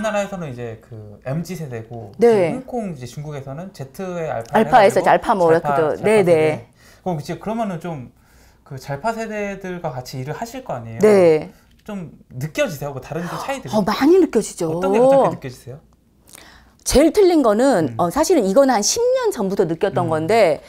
우리나라에서는 이제 그 MZ 세대고 네. 홍콩 이제 중국에서는 Z의 알파 알파에서 알파 모이렇도 뭐 네네. 네. 그럼 이제 그러면은 좀 그 잘파 세대들과 같이 일을 하실 거 아니에요? 네. 좀 느껴지세요? 뭐 다른 어, 차이들 어, 많이 느껴지죠. 어떤 게 가장 느껴지세요? 제일 틀린 거는 음. 어, 사실은 이건 한 10년 전부터 느꼈던 음. 건데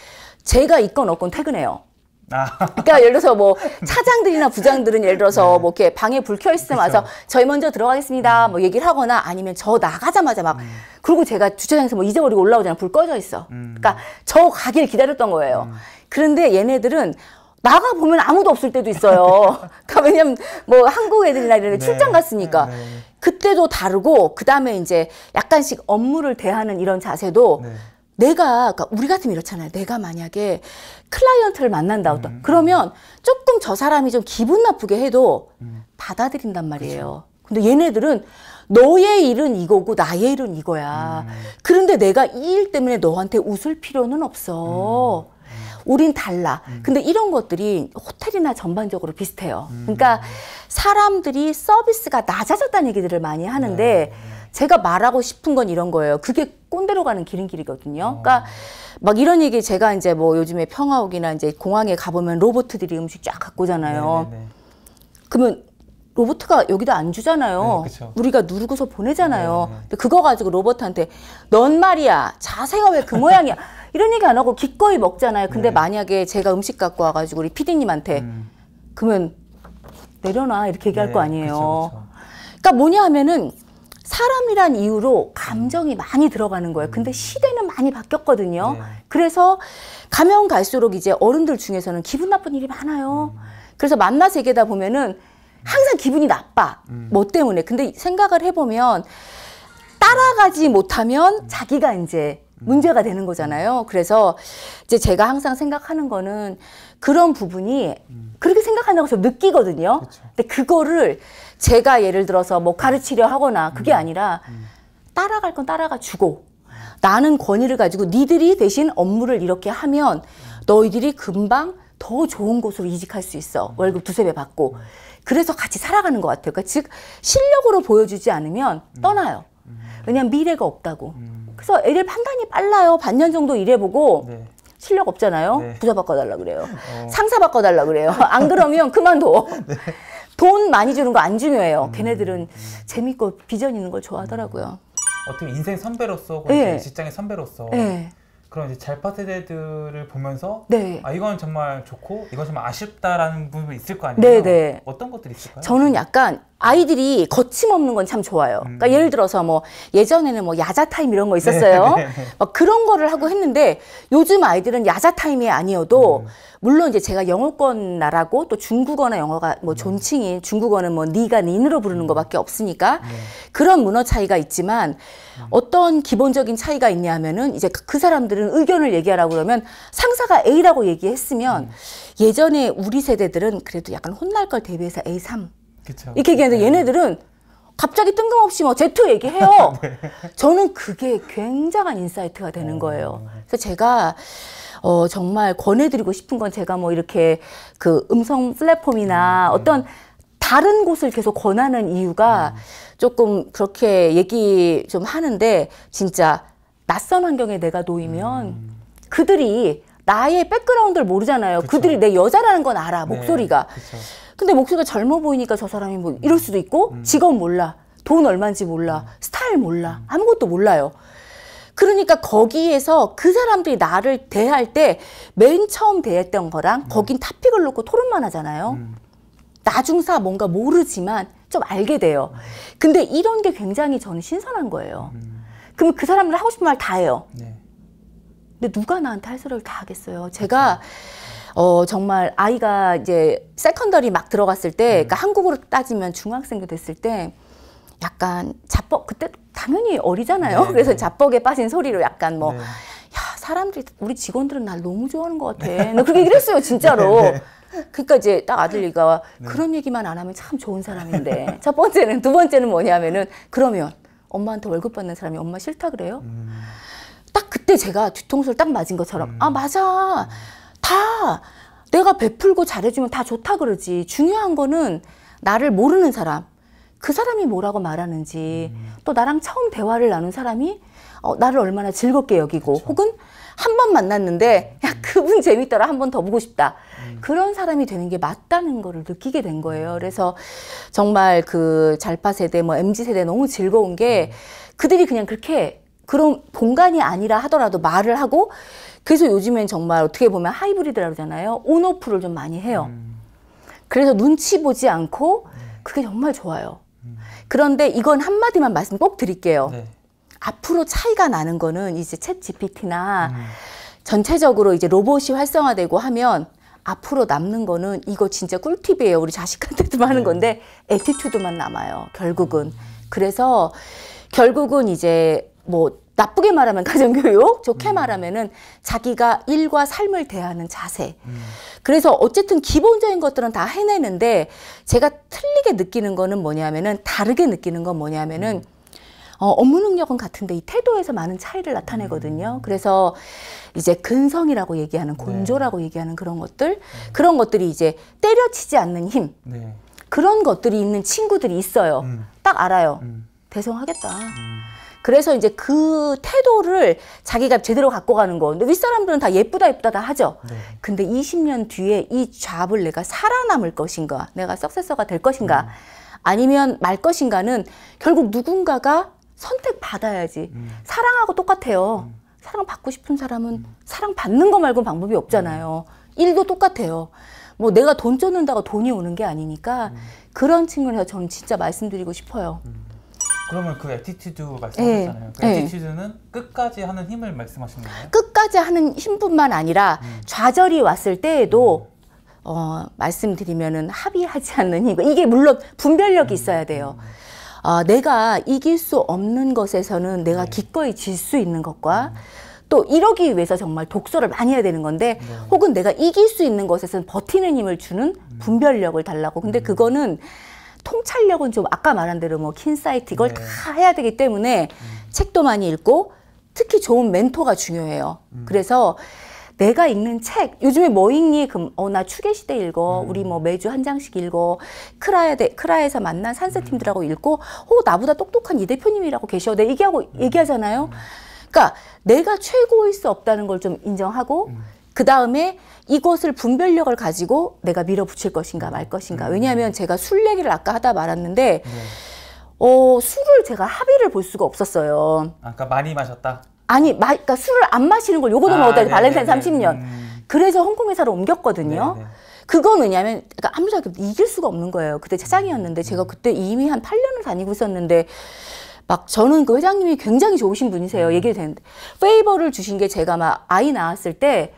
제가 있건 없건 퇴근해요. 아. 그러니까 예를 들어서 뭐 차장들이나 부장들은 예를 들어서 네. 뭐 이렇게 방에 불 켜 있으면 와서 그렇죠. 저희 먼저 들어가겠습니다. 음. 뭐 얘기를 하거나 아니면 저 나가자마자 막 음. 그리고 제가 주차장에서 뭐 잊어버리고 올라오잖아불 꺼져 있어. 음. 그러니까 저 가길 기다렸던 거예요. 그런데 얘네들은 나가 보면 아무도 없을 때도 있어요. 그러니까 왜냐면 뭐 한국 애들이나 이런 네. 출장 갔으니까 네. 네. 그때도 다르고 그 다음에 이제 약간씩 업무를 대하는 이런 자세도 네. 내가 그러니까 우리 같으면 이렇잖아요. 내가 만약에 클라이언트를 만난다 어떤 음. 그러면 조금 저 사람이 좀 기분 나쁘게 해도 음. 받아들인단 말이에요. 그쵸. 그렇죠. 근데 얘네들은 너의 일은 이거고 나의 일은 이거야. 음. 그런데 내가 이 일 때문에 너한테 웃을 필요는 없어. 음. 음. 우린 달라. 음. 근데 이런 것들이 호텔이나 전반적으로 비슷해요. 그러니까 사람들이 서비스가 낮아졌다는 얘기들을 많이 하는데 네. 네. 제가 말하고 싶은 건 이런 거예요. 그게 꼰대로 가는 길은 길이거든요. 그러니까 막 이런 얘기 제가 이제 뭐 요즘에 평화옥이나 이제 공항에 가보면 로봇들이 음식 쫙 갖고 오잖아요. 네네네. 네, 네. 그러면 로버트가 여기도안 주잖아요. 네, 우리가 누르고서 보내잖아요. 네, 네. 근데 그거 가지고 로버트한테 넌 말이야 자세가 왜 그 모양이야 이런 얘기 안 하고 기꺼이 먹잖아요. 근데 네. 만약에 제가 음식 갖고 와가지고 우리 피디님한테 음. 그러면 내려놔 이렇게 얘기할 거 아니에요. 그쵸, 그쵸. 그러니까 뭐냐 하면은 사람이란 이유로 음. 감정이 많이 들어가는 거예요. 근데 음. 시대는 많이 바뀌었거든요. 네. 그래서 가면 갈수록 이제 어른들 중에서는 기분 나쁜 일이 많아요. 음. 그래서 만나 세계다 보면은 항상 기분이 나빠. 뭐 때문에. 근데 생각을 해보면 따라가지 못하면 자기가 이제 문제가 되는 거잖아요. 그래서 이제 제가 항상 생각하는 거는 그런 부분이 그렇게 생각한다고 저 느끼거든요. 근데 그거를 제가 예를 들어서 뭐 가르치려 하거나 그게 음. 아니라 음. 따라갈 건 따라가 주고 나는 권위를 가지고 니들이 대신 업무를 이렇게 하면 너희들이 금방 더 좋은 곳으로 이직할 수 있어. 음. 월급 두세 배 받고. 그래서 같이 살아가는 것 같아요. 그러니까 즉 실력으로 보여주지 않으면 떠나요. 왜냐하면 미래가 없다고. 그래서 애들 판단이 빨라요. 반년 정도 일해보고 네. 실력 없잖아요. 네. 부자 바꿔달라 그래요. 어. 상사 바꿔달라 그래요. 안 그러면 그만둬. 네. 돈 많이 주는 거 안 중요해요. 음. 걔네들은 재밌고 비전 있는 걸 좋아하더라고요. 어떻게 인생 선배로서 네. 직장의 선배로서 네. 그런 이제 잘파 트대들을 보면서 네. 아 이건 정말 좋고 이건 정말 아쉽다라는 부분이 있을 거 아니에요? 네네. 네. 어떤 것들이 있을까요? 저는 약간 아이들이 거침없는 건 참 좋아요. 음. 그러니까 예를 들어서 뭐 예전에는 뭐 야자 타임 이런 거 있었어요. 네, 네, 막 그런 거를 하고 했는데 요즘 아이들은 야자 타임이 아니어도 음. 물론 이제 제가 영어권 나라고 또 중국어나 영어가 뭐 음. 존칭인 중국어는 뭐 니가 니으로 부르는 음. 거밖에 없으니까 네. 그런 문어 차이가 있지만 음. 어떤 기본적인 차이가 있냐면은 이제 그 사람들은 다른 의견을 얘기하라고 그러면 상사가 A라고 얘기했으면 예전에 우리 세대들은 그래도 약간 혼날 걸 대비해서 A3 그쵸. 이렇게 얘기하는데 네. 얘네들은 갑자기 뜬금없이 뭐 Z 얘기해요. 네. 저는 그게 굉장한 인사이트가 되는 어. 거예요. 그래서 제가 어 정말 권해드리고 싶은 건 제가 뭐 이렇게 그 음성 플랫폼이나 음. 네. 어떤 다른 곳을 계속 권하는 이유가 음. 조금 그렇게 얘기 좀 하는데 진짜 낯선 환경에 내가 놓이면 음. 그들이 나의 백그라운드를 모르잖아요. 그쵸. 그들이 내 여자라는 건 알아, 네, 목소리가. 네, 근데 목소리가 젊어 보이니까 저 사람이 뭐 이럴 수도 있고, 음. 직업 몰라, 돈 얼마인지 몰라, 음. 스타일 몰라, 아무것도 몰라요. 그러니까 거기에서 그 사람들이 나를 대할 때 맨 처음 대했던 거랑 음. 거긴 탑픽을 놓고 토론만 하잖아요. 음. 나중사 뭔가 모르지만 좀 알게 돼요. 음. 근데 이런 게 굉장히 저는 신선한 거예요. 그러면 그 사람들 하고 싶은 말 다 해요. 네. 근데 누가 나한테 할 소리를 다 하겠어요. 제가 그렇죠. 어 정말 아이가 이제 세컨더리 막 들어갔을 때, 음. 그러니까 한국으로 따지면 중학생도 됐을 때 약간 자뻑 그때 당연히 어리잖아요. 네, 그래서 네. 자뻑에 빠진 소리로 약간 뭐. 네. 야 사람들이 우리 직원들은 날 너무 좋아하는 것 같아. 나 그렇게 이랬어요 진짜로. 네, 네. 그러니까 이제 딱 아들이가 네. 그런 얘기만 안 하면 참 좋은 사람인데 첫 번째는 두 번째는 뭐냐면은 그러면 엄마한테 월급 받는 사람이 엄마 싫다 그래요? 음. 딱 그때 제가 뒤통수를 딱 맞은 것처럼 음. 아 맞아 다 내가 베풀고 잘해주면 다 좋다 그러지 중요한 거는 나를 모르는 사람 그 사람이 뭐라고 말하는지 음. 또 나랑 처음 대화를 나눈 사람이 어, 나를 얼마나 즐겁게 여기고 그쵸. 혹은 한번 만났는데 야 그분 재밌더라 한 번 더 보고 싶다 음. 그런 사람이 되는 게 맞다는 거를 느끼게 된 거예요 그래서 정말 그 잘파 세대 뭐 mz 세대 너무 즐거운 게 음. 그들이 그냥 그렇게 그런 공간이 아니라 하더라도 말을 하고 그래서 요즘엔 정말 어떻게 보면 하이브리드라고 그러잖아요 온오프를 좀 많이 해요 음. 그래서 눈치 보지 않고 음. 그게 정말 좋아요 그런데 이건 한마디만 말씀 꼭 드릴게요. 네. 앞으로 차이가 나는 거는 이제 챗 GPT나 음. 전체적으로 이제 로봇이 활성화되고 하면 앞으로 남는 거는 이거 진짜 꿀팁이에요. 우리 자식한테도 하는 네. 건데 에티튜드만 남아요. 결국은. 그래서 결국은 이제 뭐 나쁘게 말하면 가정교육, 좋게 음. 말하면은 자기가 일과 삶을 대하는 자세. 음. 그래서 어쨌든 기본적인 것들은 다 해내는데 제가 틀리게 느끼는 거는 뭐냐면은 다르게 느끼는 건 뭐냐면은 음. 어, 업무 능력은 같은데 이 태도에서 많은 차이를 나타내거든요. 음. 그래서 이제 근성이라고 얘기하는 곤조라고 네. 얘기하는 그런 것들 그런 것들이 이제 때려치지 않는 힘 네. 그런 것들이 있는 친구들이 있어요. 음. 딱 알아요. 음. 배송하겠다. 음. 그래서 이제 그 태도를 자기가 제대로 갖고 가는 거. 근데 윗사람들은 다 예쁘다 예쁘다 다 하죠. 네. 근데 20년 뒤에 이 잡을 내가 살아남을 것인가, 내가 석세서가 될 것인가, 음. 아니면 말 것인가는 결국 누군가가 선택받아야지. 음. 사랑하고 똑같아요. 음. 사랑받고 싶은 사람은 음. 사랑받는 거 말고는 방법이 없잖아요. 음. 일도 똑같아요. 뭐 내가 돈 쫓는다고 돈이 오는 게 아니니까 음. 그런 측면에서 저는 진짜 말씀드리고 싶어요. 음. 그러면 그 에티튜드 예. 말씀하셨잖아요. 네. 그 에티튜드는 예. 네. 끝까지 하는 힘을 말씀하시는 거예요? 끝까지 하는 힘뿐만 아니라 좌절이 왔을 때에도 어, 말씀드리면은 합의하지 않는 힘. 이게 물론 분별력이 있어야 돼요. 어, 내가 이길 수 없는 것에서는 내가 네. 기꺼이 질 수 있는 것과 음. 또 이러기 위해서 정말 독서를 많이 해야 되는 건데 네. 혹은 내가 이길 수 있는 것에서는 버티는 힘을 주는 음. 분별력을 달라고 근데 음. 그거는 통찰력은 좀 아까 말한 대로 뭐 킨사이트 이걸 네. 다 해야 되기 때문에 음. 책도 많이 읽고 특히 좋은 멘토가 중요해요 음. 그래서 내가 읽는 책 요즘에 뭐 읽니? 그럼 어나 추계 시대 읽어. 음. 우리 뭐 매주 한 장씩 읽어. 크라에 대, 크라에서 만난 산세 팀들하고 읽고 어 나보다 똑똑한 이 대표님이라고 계셔. 내 네, 얘기하고 음. 얘기하잖아요. 그러니까 내가 최고일 수 없다는 걸 좀 인정하고 음. 그 다음에 이것을 분별력을 가지고 내가 밀어붙일 것인가 말 것인가. 음. 왜냐하면 제가 술 얘기를 아까 하다 말았는데 네. 어, 술을 제가 합의를 볼 수가 없었어요. 아까 그러니까 많이 마셨다? 아니, 마, 그러니까 술을 안 마시는 걸 요거도 먹었다. 아, 네, 발렌타인 30년. 음. 그래서 홍콩 회사로 옮겼거든요. 네네. 그건 왜냐면 그러니까 아무래도 이길 수가 없는 거예요. 그때 차장이었는데 제가 음. 그때 이미 한 8년을 다니고 있었는데 막 저는 그 회장님이 굉장히 좋으신 분이세요. 음. 얘기를 했는데 페이버를 주신 게 제가 막 아이 낳았을 때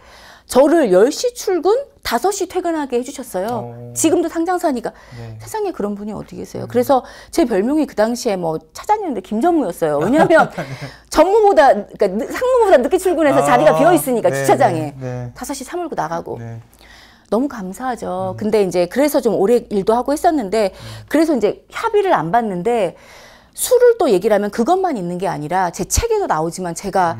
저를 10시 출근, 5시 퇴근하게 해주셨어요. 어... 지금도 상장 사니까 네. 세상에 그런 분이 어디 계세요. 음. 그래서 제 별명이 그 당시에 뭐 찾아냈는데 김전무였어요. 왜냐하면 네. 전무보다 그러니까 상무보다 늦게 출근해서 아... 자리가 비어 있으니까 네, 주차장에 네, 5시 차 몰고 나가고. 네. 너무 감사하죠. 음. 근데 이제 그래서 좀 오래 일도 하고 했었는데 음. 그래서 이제 협의를 안봤는데 술을 또 얘기를 하면 그것만 있는 게 아니라 제 책에도 나오지만 제가 음.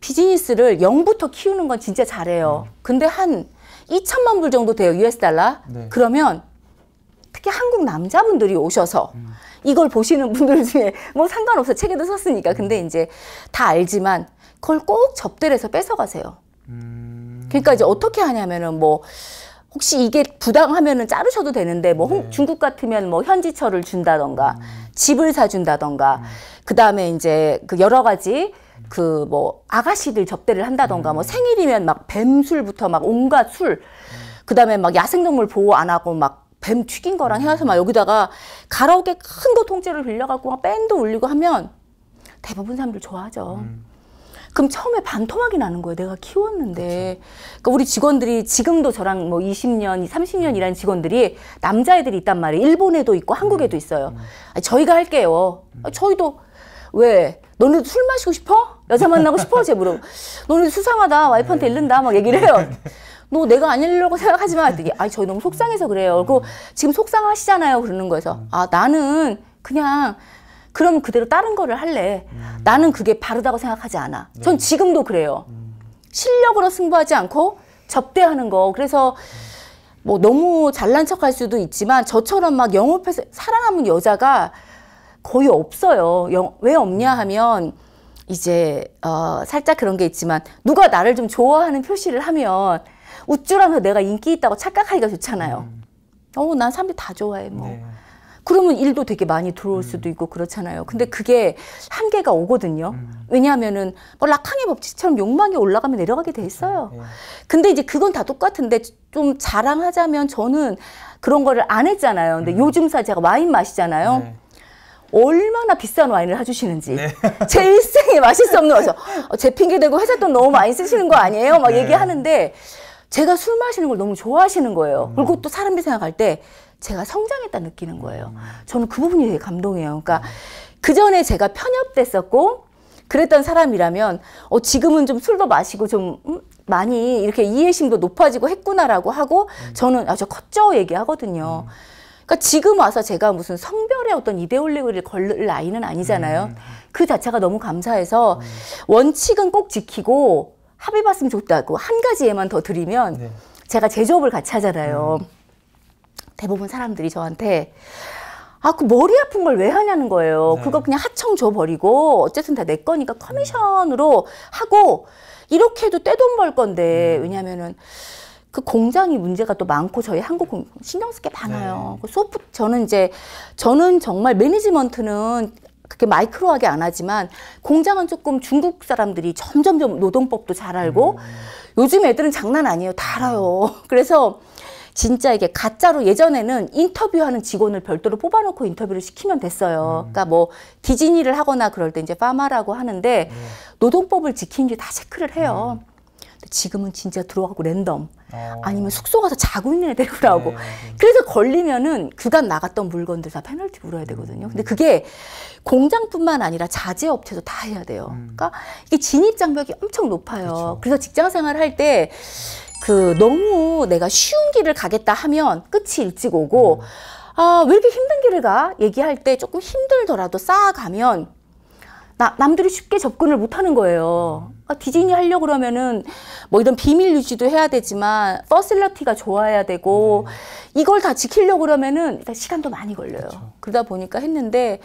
비즈니스를 0부터 키우는 건 진짜 잘해요. 음. 근데 한 2천만 불 정도 돼요. US 달러. 네. 그러면 특히 한국 남자분들이 오셔서 음. 이걸 보시는 분들 중에 뭐 상관없어 책에도 썼으니까 음. 근데 이제 다 알지만 그걸 꼭 접대를 해서 뺏어가세요 음. 그러니까 이제 어떻게 하냐면은 뭐 혹시 이게 부당하면은 자르셔도 되는데 뭐 네. 중국 같으면 뭐 현지철을 준다던가 음. 집을 사준다던가 음. 그다음에 이제 그 여러 가지 그뭐 아가씨들 접대를 한다던가 뭐 생일이면 막 뱀술부터 막 온갖 술 그다음에 막 야생동물 보호 안 하고 막 뱀 튀긴 거랑 해서 막 여기다가 가라오게 큰거 통째로 빌려갖고 막 밴드 올리고 하면 대부분 사람들 좋아하죠. 그럼 처음에 반토막이 나는 거예요. 내가 키웠는데. 그러니까 우리 직원들이 지금도 저랑 뭐 20년, 30년 일하는 직원들이 남자애들이 있단 말이에요. 일본에도 있고 한국에도 음. 있어요. 음. 아 저희가 할게요. 음. 아, 저희도 왜 너네 술 마시고 싶어? 여자 만나고 싶어? 제가 물어 너네 수상하다. 와이프한테 잃는다. 막 얘기를 해요. 너 내가 아니려고 생각하지 마. 그랬더니, 아니, 저희 너무 속상해서 그래요. 그리고 지금 속상하시잖아요. 그러는 거에서. 아, 나는 그냥 그럼 그대로 다른 거를 할래. 나는 그게 바르다고 생각하지 않아. 전 네. 지금도 그래요. 음. 실력으로 승부하지 않고 접대하는 거. 그래서 뭐 너무 잘난 척할 수도 있지만 저처럼 막 영업해서 사랑하는 여자가 거의 없어요. 영, 왜 없냐 하면 이제 어, 살짝 그런 게 있지만 누가 나를 좀 좋아하는 표시를 하면 우쭐하면서 내가 인기 있다고 착각하기가 좋잖아요. 음. 어, 난 사람들 이다 좋아해 뭐. 네. 그러면 일도 되게 많이 들어올 음. 수도 있고 그렇잖아요. 근데 그게 한계가 오거든요. 음. 왜냐하면은 뭐 락항의 법칙처럼 욕망이 올라가면 내려가게 돼 있어요. 네. 근데 이제 그건 다 똑같은데 좀 자랑하자면 저는 그런 거를 안 했잖아요. 근데 음. 요즘 사 제가 와인 마시잖아요. 네. 얼마나 비싼 와인을 해주시는지 네. 제 일생에 마실 수 없는 거죠. 어, 제 핑계 대고 회사 돈 너무 많이 쓰시는 거 아니에요? 막 네. 얘기하는데 제가 술 마시는 걸 너무 좋아하시는 거예요. 음. 그리고 또 사람들이 생각할 때 제가 성장했다 느끼는 거예요. 음. 저는 그 부분이 되게 감동이에요 그러니까 음. 그 전에 제가 편협됐었고 그랬던 사람이라면 어 지금은 좀 술도 마시고 좀 음, 많이 이렇게 이해심도 높아지고 했구나라고 하고 음. 저는 아주 컸죠 얘기하거든요. 음. 그러니까 지금 와서 제가 무슨 성별의 어떤 이데올리를 걸을 나이는 아니잖아요. 음, 음, 음. 그 자체가 너무 감사해서 음. 원칙은 꼭 지키고 합의 봤으면 좋다고 한 가지 에만더 드리면 네. 제가 제조업을 같이 하잖아요. 음. 대부분 사람들이 저한테 아, 그 머리 아픈 걸 왜 하냐는 거예요. 네. 그거 그냥 하청 줘버리고 어쨌든 다 내 거니까 음. 커미션으로 하고 이렇게 해도 떼돈 벌 건데 왜냐면은 그 공장이 문제가 또 많고 저희 한국 공, 신경 쓸게 많아요. 네. 그 소프 저는 이제 저는 정말 매니지먼트는 그렇게 마이크로하게 안 하지만 공장은 조금 중국 사람들이 점점점 노동법도 잘 알고 음. 요즘 애들은 장난 아니에요. 다 음. 알아요. 그래서 진짜 이게 가짜로 예전에는 인터뷰하는 직원을 별도로 뽑아놓고 인터뷰를 시키면 됐어요. 음. 그러니까 뭐 디즈니를 하거나 그럴 때 이제 파마라고 하는데 음. 노동법을 지키는지 다 체크를 해요. 음. 지금은 진짜 들어가고 랜덤. 어. 아니면 숙소 가서 자고 있는 애 데리고 네, 네. 그래서 걸리면은 그간 나갔던 물건들 다 페널티 물어야 되거든요. 근데 음. 그게 공장뿐만 아니라 자재업체도 다 해야 돼요. 음. 그러니까 이게 진입 장벽이 엄청 높아요. 그쵸. 그렇죠. 그래서 직장 생활 할때 그 너무 내가 쉬운 길을 가겠다 하면 끝이 일찍 오고 음. 아왜 이렇게 힘든 길을 가 얘기할 때 조금 힘들더라도 쌓아가면 나, 남들이 쉽게 접근을 못 하는 거예요. 아, 디즈니 하려 고 그러면은 뭐 이런 비밀 유지도 해야 되지만 퍼실러티가 좋아야 되고 네. 이걸 다 지키려 고 그러면은 일단 시간도 많이 걸려요. 그렇죠. 그러다 보니까 했는데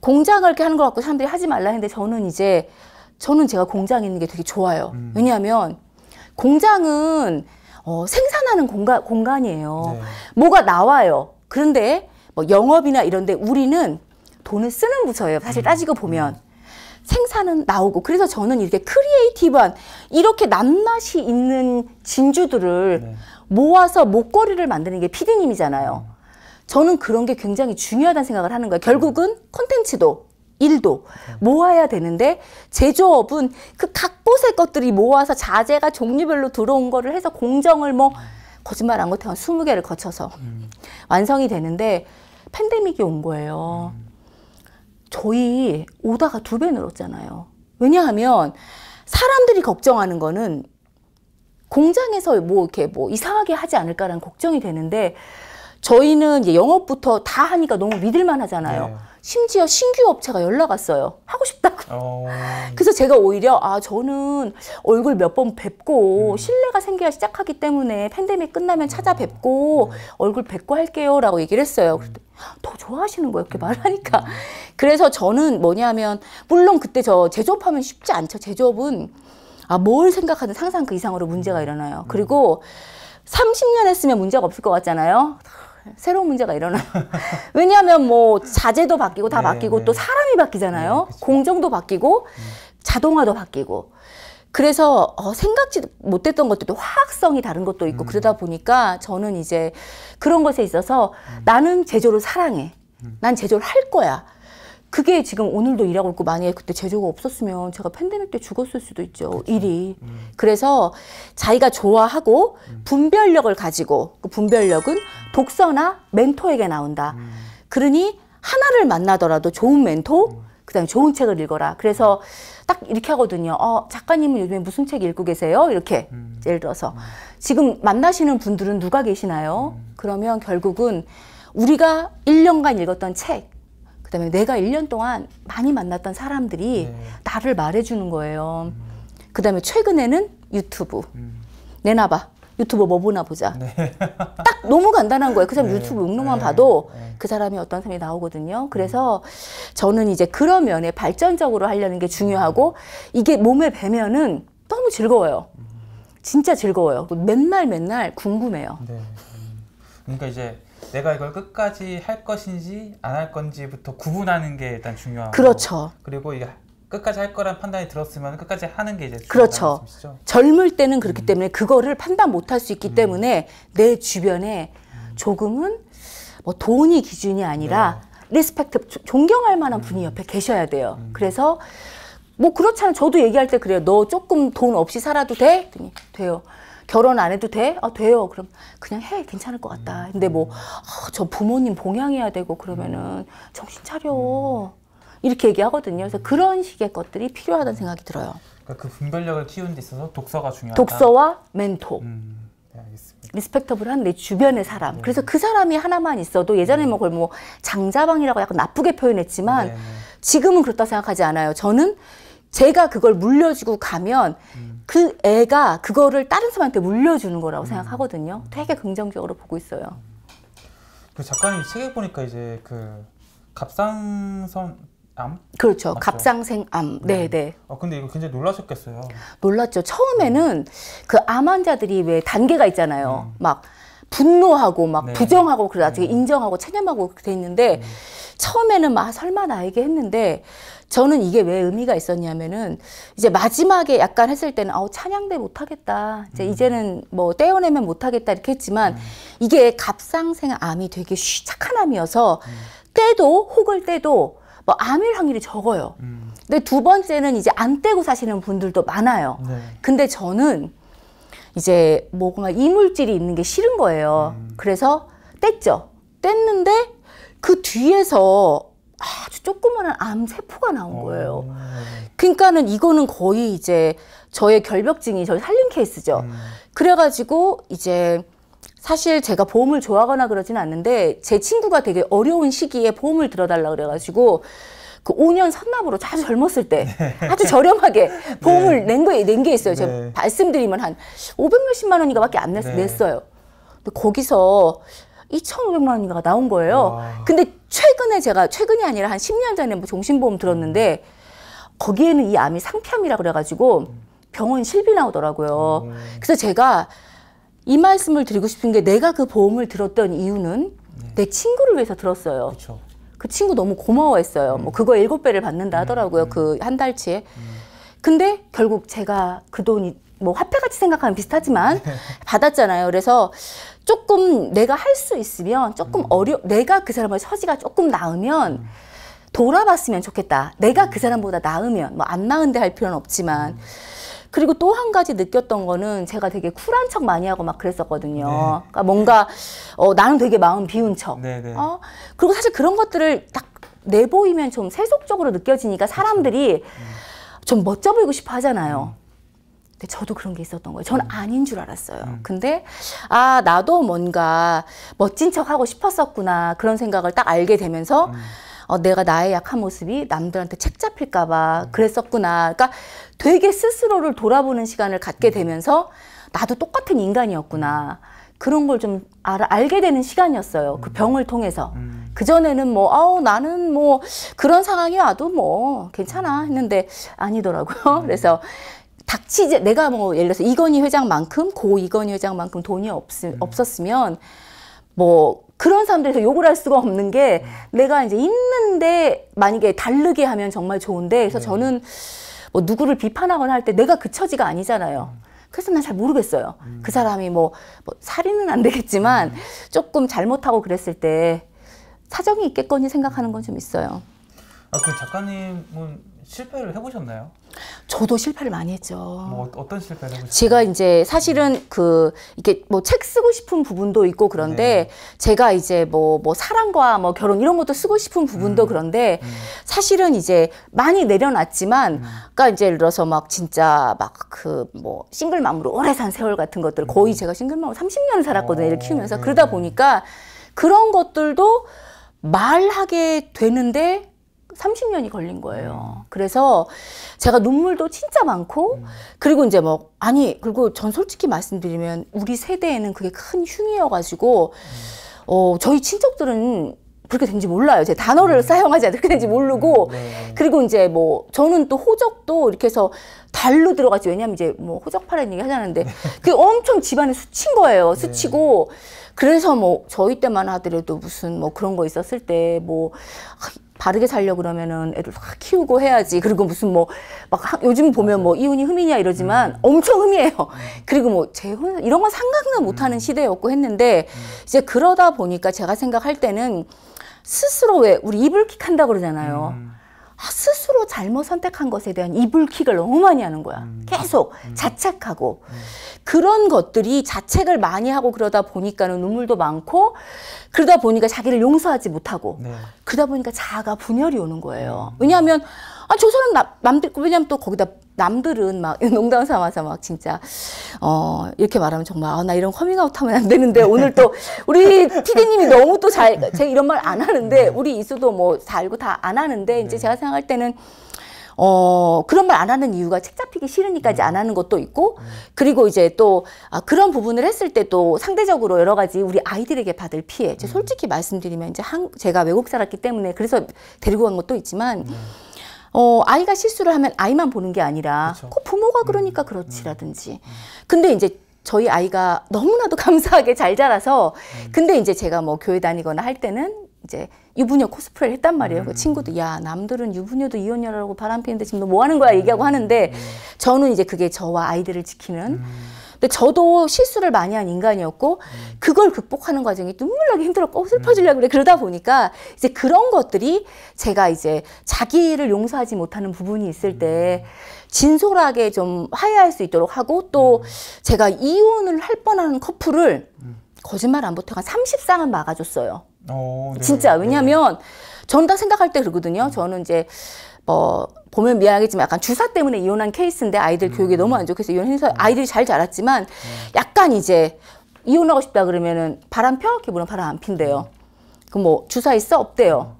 공장을 이렇게 하는 것 같고 사람들이 하지 말라 했는데 저는 이제 저는 제가 공장 있는 게 되게 좋아요. 음. 왜냐하면 공장은 어, 생산하는 공간, 공간이에요. 네. 뭐가 나와요. 그런데 뭐 영업이나 이런데 우리는 돈을 쓰는 부서예요. 사실 음. 따지고 보면. 음. 생산은 나오고 그래서 저는 이렇게 크리에이티브한 이렇게 낱낱이 있는 진주들을 네. 모아서 목걸이를 만드는 게 피디님이잖아요. 음. 저는 그런 게 굉장히 중요하다는 생각을 하는 거예요. 결국은 음. 콘텐츠도 일도 음. 모아야 되는데 제조업은 그 각 곳의 것들이 모아서 자재가 종류별로 들어온 거를 해서 공정을 뭐 거짓말 안거해한 스무 개를 거쳐서 음. 완성이 되는데 팬데믹이 온 거예요. 음. 저희 오다가 두 배 늘었잖아요. 왜냐하면 사람들이 걱정하는 거는 공장에서 뭐 이렇게 뭐 이상하게 하지 않을까라는 걱정이 되는데 저희는 이제 영업부터 다 하니까 너무 믿을만 하잖아요. 네. 심지어 신규 업체가 연락 왔어요. 하고 싶다고. 어. 그래서 제가 오히려 아 저는 얼굴 몇 번 뵙고 음. 신뢰가 생겨야 시작하기 때문에 팬데믹 끝나면 찾아뵙고 음. 얼굴 뵙고 할게요라고 얘기를 했어요. 음. 더 좋아하시는 거예요. 이렇게 말하니까. 음. 그래서 저는 뭐냐면 물론 그때 저 제조업하면 쉽지 않죠. 제조업은 아 뭘 생각하든 상상 그 이상으로 문제가 일어나요. 그리고 30년 했으면 문제가 없을 것 같잖아요. 새로운 문제가 일어나요. 왜냐하면 뭐 자재도 바뀌고 다 네, 바뀌고 네. 또 사람이 바뀌잖아요. 네, 공정도 바뀌고 음. 자동화도 바뀌고. 그래서 어, 생각지 못했던 것들도 화학성이 다른 것도 있고 음. 그러다 보니까 저는 이제 그런 것에 있어서 음. 나는 제조를 사랑해. 음. 난 제조를 할 거야. 그게 지금 오늘도 일하고 있고 만약에 그때 제조가 없었으면 제가 팬데믹 때 죽었을 수도 있죠 그렇 일이 음. 그래서 자기가 좋아하고 음. 분별력을 가지고 그 분별력은 독서나 멘토에게 나온다 음. 그러니 하나를 만나더라도 좋은 멘토 음. 그다음에 좋은 책을 읽어라 그래서 음. 딱 이렇게 하거든요 어 작가님은 요즘에 무슨 책 읽고 계세요 이렇게 음. 예를 들어서 지금 만나시는 분들은 누가 계시나요 그러면 결국은 우리가 1년간 읽었던 책 그다음에 내가 1년 동안 많이 만났던 사람들이 네. 나를 말해주는 거예요. 음. 그다음에 최근에는 유튜브 음. 내놔봐. 유튜브 뭐 보나 보자. 네. 딱 너무 간단한 거예요. 그 사람 네. 유튜브 응용만 네. 봐도 네. 그 사람이 어떤 사람이 나오거든요. 그래서 저는 이제 그런 면에 발전적으로 하려는 게 중요하고 이게 몸에 배면은 너무 즐거워요. 진짜 즐거워요. 맨날 맨날 궁금해요. 네. 음. 그러니까 이제 내가 이걸 끝까지 할 것인지 안 할 건지부터 구분하는 게 일단 중요하고 그렇죠. 그리고 이게 끝까지 할 거란 판단이 들었으면 끝까지 하는 게 이제 그렇죠. 말씀이시죠? 젊을 때는 그렇기 음. 때문에 그거를 판단 못 할 수 있기 음. 때문에 내 주변에 음. 조금은 뭐 돈이 기준이 아니라 네. 리스펙트 존경할 만한 음. 분이 옆에 계셔야 돼요. 음. 그래서 뭐 그렇잖아요. 저도 얘기할 때 그래요. 너 조금 돈 없이 살아도 돼? 돼요. 결혼 안 해도 돼? 아, 돼요. 그럼 그냥 해. 괜찮을 것 같다. 음. 근데 뭐, 아, 저 부모님 봉양해야 되고 그러면은 음. 정신 차려. 이렇게 얘기하거든요. 그래서 그런 식의 것들이 필요하다는 생각이 들어요. 그러니까 그 분별력을 키우는 데 있어서 독서가 중요하다. 독서와 멘토. 음, 네, 리스펙터블한 내 주변의 사람. 네. 그래서 그 사람이 하나만 있어도 예전에 뭐 그걸 뭐 장자방이라고 약간 나쁘게 표현했지만 네. 네. 지금은 그렇다 생각하지 않아요. 저는 제가 그걸 물려주고 가면 음. 그 애가 그거를 다른 사람한테 물려주는 거라고 음. 생각하거든요. 되게 긍정적으로 보고 있어요. 그 작가님 책에 보니까 이제 그 갑상선 암? 그렇죠. 맞죠? 갑상생암. 네, 네. 아, 근데 이거 굉장히 놀라셨겠어요. 놀랐죠. 처음에는 네. 그암 환자들이 왜 단계가 있잖아요. 음. 막 분노하고 막 네. 부정하고 그래 나중 네. 인정하고 체념하고 돼 있는데 음. 처음에는 막 설마 나에게 했는데 저는 이게 왜 의미가 있었냐면은 이제 마지막에 약간 했을 때는 아우 찬양대 못하겠다 이제 음. 이제는 뭐 떼어내면 못하겠다 이렇게 했지만 음. 이게 갑상생 암이 되게 쉬, 착한 암이어서 음. 때도 혹을 때도 뭐 암일 확률이 적어요. 음. 근데 두 번째는 이제 안 떼고 사시는 분들도 많아요. 네. 근데 저는 이제 뭐가 이물질이 있는 게 싫은 거예요. 음. 그래서 뗐죠. 뗐는데 그 뒤에서 아주 조그마한 암세포가 나온 거예요. 오. 어. 그러니까는 이거는 거의 이제 저의 결벽증이 저의살림 케이스죠. 음. 그래가지고 이제 사실 제가 보험을 좋아하거나 그러진 않는데 제 친구가 되게 어려운 시기에 보험을 들어달라 그래가지고 그 5년 선납으로 아주 젊었을 때 네. 아주 저렴하게 네. 보험을 네. 낸 거에 낸게 있어요. 제가 네. 말씀드리면 한 500몇십만 원인가밖에 안 냈, 네. 냈어요. 근데 거기서 2,500만 원인가 나온 거예요. 와. 근데 최근에 제가 최근이 아니라 한 10년 전에 뭐 종신보험 들었는데 거기에는 이 암이 상피암이라 그래가지고 병원 실비 나오더라고요. 음. 그래서 제가 이 말씀을 드리고 싶은 게 내가 그 보험을 들었던 이유는 네. 내 친구를 위해서 들었어요. 그쵸. 그 친구 너무 고마워했어요. 뭐 음. 뭐 그거 일곱 배를 받는다 하더라고요. 음. 그한 달치에. 음. 근데 결국 제가 그 돈이 뭐 화폐같이 생각하면 비슷하지만 받았잖아요. 그래서 조금 내가 할 수 있으면 조금 음. 어려 내가 그 사람의 처지가 조금 나으면 음. 돌아봤으면 좋겠다. 내가 그 사람보다 나으면 뭐 안 나은데 할 필요는 없지만 음. 그리고 또 한 가지 느꼈던 거는 제가 되게 쿨한 척 많이 하고 막 그랬었거든요. 네. 그러니까 뭔가 어, 나는 되게 마음 비운 척. 네, 네. 어? 그리고 사실 그런 것들을 딱 내보이면 좀 세속적으로 느껴지니까 그렇죠. 사람들이 좀 멋져 보이고 싶어 하잖아요. 근데 저도 그런 게 있었던 거예요. 전 음. 아닌 줄 알았어요. 음. 근데 아 나도 뭔가 멋진 척 하고 싶었었구나 그런 생각을 딱 알게 되면서 음. 어, 내가 나의 약한 모습이 남들한테 책 잡힐까봐 음. 그랬었구나. 그러니까 되게 스스로를 돌아보는 시간을 갖게 음. 되면서 나도 똑같은 인간이었구나. 음. 그런 걸 좀 알게 되는 시간이었어요. 그 병을 통해서. 음. 그전에는 뭐, 아우, 나는 뭐, 그런 상황이 와도 뭐, 괜찮아 했는데 아니더라고요. 음. 그래서 닥치지 내가 뭐 예를 들어서 이건희 회장만큼 고 이건희 회장만큼 돈이 없, 음. 없었으면 뭐 그런 사람들에서 욕을 할 수가 없는 게 음. 내가 이제 있는데 만약에 다르게 하면 정말 좋은데 그래서 네. 저는 뭐 누구를 비판하거나 할 때 내가 그 처지가 아니잖아요. 음. 그래서 난 잘 모르겠어요. 음. 그 사람이 뭐, 뭐 살인은 안 되겠지만 음. 조금 잘못하고 그랬을 때 사정이 있겠거니 생각하는 건 좀 있어요. 아, 그 작가님은 실패를 해보셨나요? 저도 실패를 많이 했죠. 뭐 어, 어떤 실패를 하고 제가 이제 사실은 그 이렇게 뭐 책 쓰고 싶은 부분도 있고 그런데 네. 제가 이제 뭐뭐 뭐 사랑과 뭐 결혼 이런 것도 쓰고 싶은 부분도 음. 그런데 음. 사실은 이제 많이 내려놨지만 음. 그러니까 이제 예를 들어서 막 진짜 막 그 뭐 싱글맘으로 오래 산 세월 같은 것들 음. 거의 제가 싱글맘으로 30년을 살았거든요. 애를 어, 키우면서 네. 그러다 보니까 그런 것들도 말하게 되는데 30년이 걸린 거예요. 음. 그래서 제가 눈물도 진짜 많고, 음. 그리고 이제 뭐, 아니, 그리고 전 솔직히 말씀드리면 우리 세대에는 그게 큰 흉이어가지고, 음. 어, 저희 친척들은 그렇게 된지 몰라요. 제 단어를 네. 사용하지 않게 된지 모르고 그리고 이제 뭐 저는 또 호적도 이렇게 해서 달로 들어갔지 왜냐면 이제 뭐 호적 파란 얘기 하자는데 그게 엄청 집안에 수친 거예요. 수치고 네. 그래서 뭐 저희 때만 하더라도 무슨 뭐 그런 거 있었을 때뭐 바르게 살려 그러면은 애들 다 키우고 해야지. 그리고 무슨 뭐 막 요즘 보면 뭐 이윤이 흠이냐 이러지만 음. 엄청 흠이에요. 그리고 뭐 재혼 이런 건 상각도 음. 못하는 시대였고 했는데 음. 이제 그러다 보니까 제가 생각할 때는 스스로 왜 우리 이불킥 한다 그러잖아요. 아, 스스로 잘못 선택한 것에 대한 이불킥을 너무 많이 하는 거야. 음. 계속 아, 음. 자책하고 음. 그런 것들이 자책을 많이 하고 그러다 보니까는 눈물도 많고 그러다 보니까 자기를 용서하지 못하고 네. 그러다 보니까 자아가 분열이 오는 거예요. 음. 왜냐하면 아, 저 사람 남, 남들, 왜냐면 또 거기다 남들은 막 농담 삼아서 막 진짜, 어, 이렇게 말하면 정말, 아, 나 이런 커밍아웃 하면 안 되는데 오늘 또 우리 피디님이 너무 또 잘, 제가 이런 말 안 하는데 네. 우리 이수도 뭐다 알고 다 안 하는데 이제 네. 제가 생각할 때는 어, 그런 말 안 하는 이유가 책 잡히기 싫으니까 이제 네. 안 하는 것도 있고, 그리고 이제 또, 아, 그런 부분을 했을 때 또 상대적으로 여러 가지 우리 아이들에게 받을 피해. 제 솔직히 말씀드리면 이제 한, 제가 외국 살았기 때문에 그래서 데리고 간 것도 있지만, 어, 아이가 실수를 하면 아이만 보는 게 아니라 그쵸. 그렇죠. 꼭 부모가 음, 그러니까 음, 그렇지라든지. 음, 음. 근데 이제 저희 아이가 너무나도 감사하게 잘 자라서 음. 근데 이제 제가 뭐 교회 다니거나 할 때는 이제 유부녀 코스프레를 했단 말이에요. 그 음. 친구도 야 남들은 유부녀도 이혼녀라고 바람 피는데 지금 너 뭐 하는 거야 얘기하고 하는데 저는 이제 그게 저와 아이들을 지키는 근데 저도 실수를 많이 한 인간이었고 음. 그걸 극복하는 과정이 눈물 나기 힘들었고 어, 슬퍼지려고 음. 그래 그러다 보니까 이제 그런 것들이 제가 이제 자기를 용서하지 못하는 부분이 있을 때 음. 진솔하게 좀 화해할 수 있도록 하고 또 음. 제가 이혼을 할 뻔한 커플을 거짓말 안 보태고 한3 4만 막아줬어요. 오, 어, 네. 진짜 네. 왜냐면 네. 전다 생각할 때 그러거든요. 저는 이제 뭐 보면 미안하겠지만 약간 주사 때문에 이혼한 케이스인데 아이들 음. 교육이 너무 안 좋겠어 요 이혼해서 음. 아이들이 잘 자랐지만 약간 이제 이혼하고 싶다 그러면은 바람 펴? 이렇게 바람 안 핀대요. 그뭐 주사 있어? 없대요.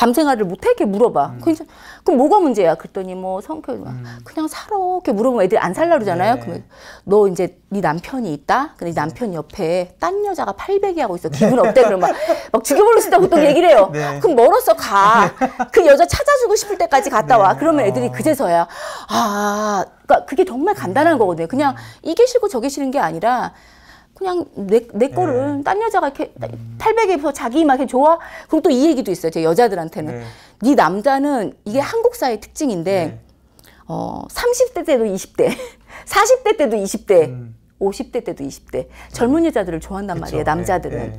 밤 생활을 못해? 이렇게 물어봐. 음. 그냥, 그럼 뭐가 문제야? 그랬더니 뭐 성격, 이 음. 그냥 살아. 이렇게 물어보면 애들이 안 살라 그러잖아요. 네. 그러면 너 이제 네 남편이 있다? 근데 네, 네. 남편 옆에 딴 여자가 팔백이 하고 있어. 네. 기분 없대? 그러면 막, 막 죽여버릴 수 있다고 또 얘기를 해요. 네. 그럼 멀었어, 가. 네. 그 여자 찾아주고 싶을 때까지 갔다 와. 그러면 애들이 어. 그제서야, 아, 그러니까 그게 정말 간단한 거거든요. 그냥 이게 싫고 저게 싫은 게 아니라 그냥 내, 내 네. 거를 네. 딴 여자가 이렇게 음. 탈백해서 자기 막 좋아? 그럼 또 이 얘기도 있어요. 제 여자들한테는. 네. 네 남자는 이게 네. 한국 사회 특징인데 네. 어, 30대 때도 20대, 40대 때도 20대, 음. 50대 때도 20대 젊은 여자들을 좋아한단 그쵸? 말이에요. 남자들은.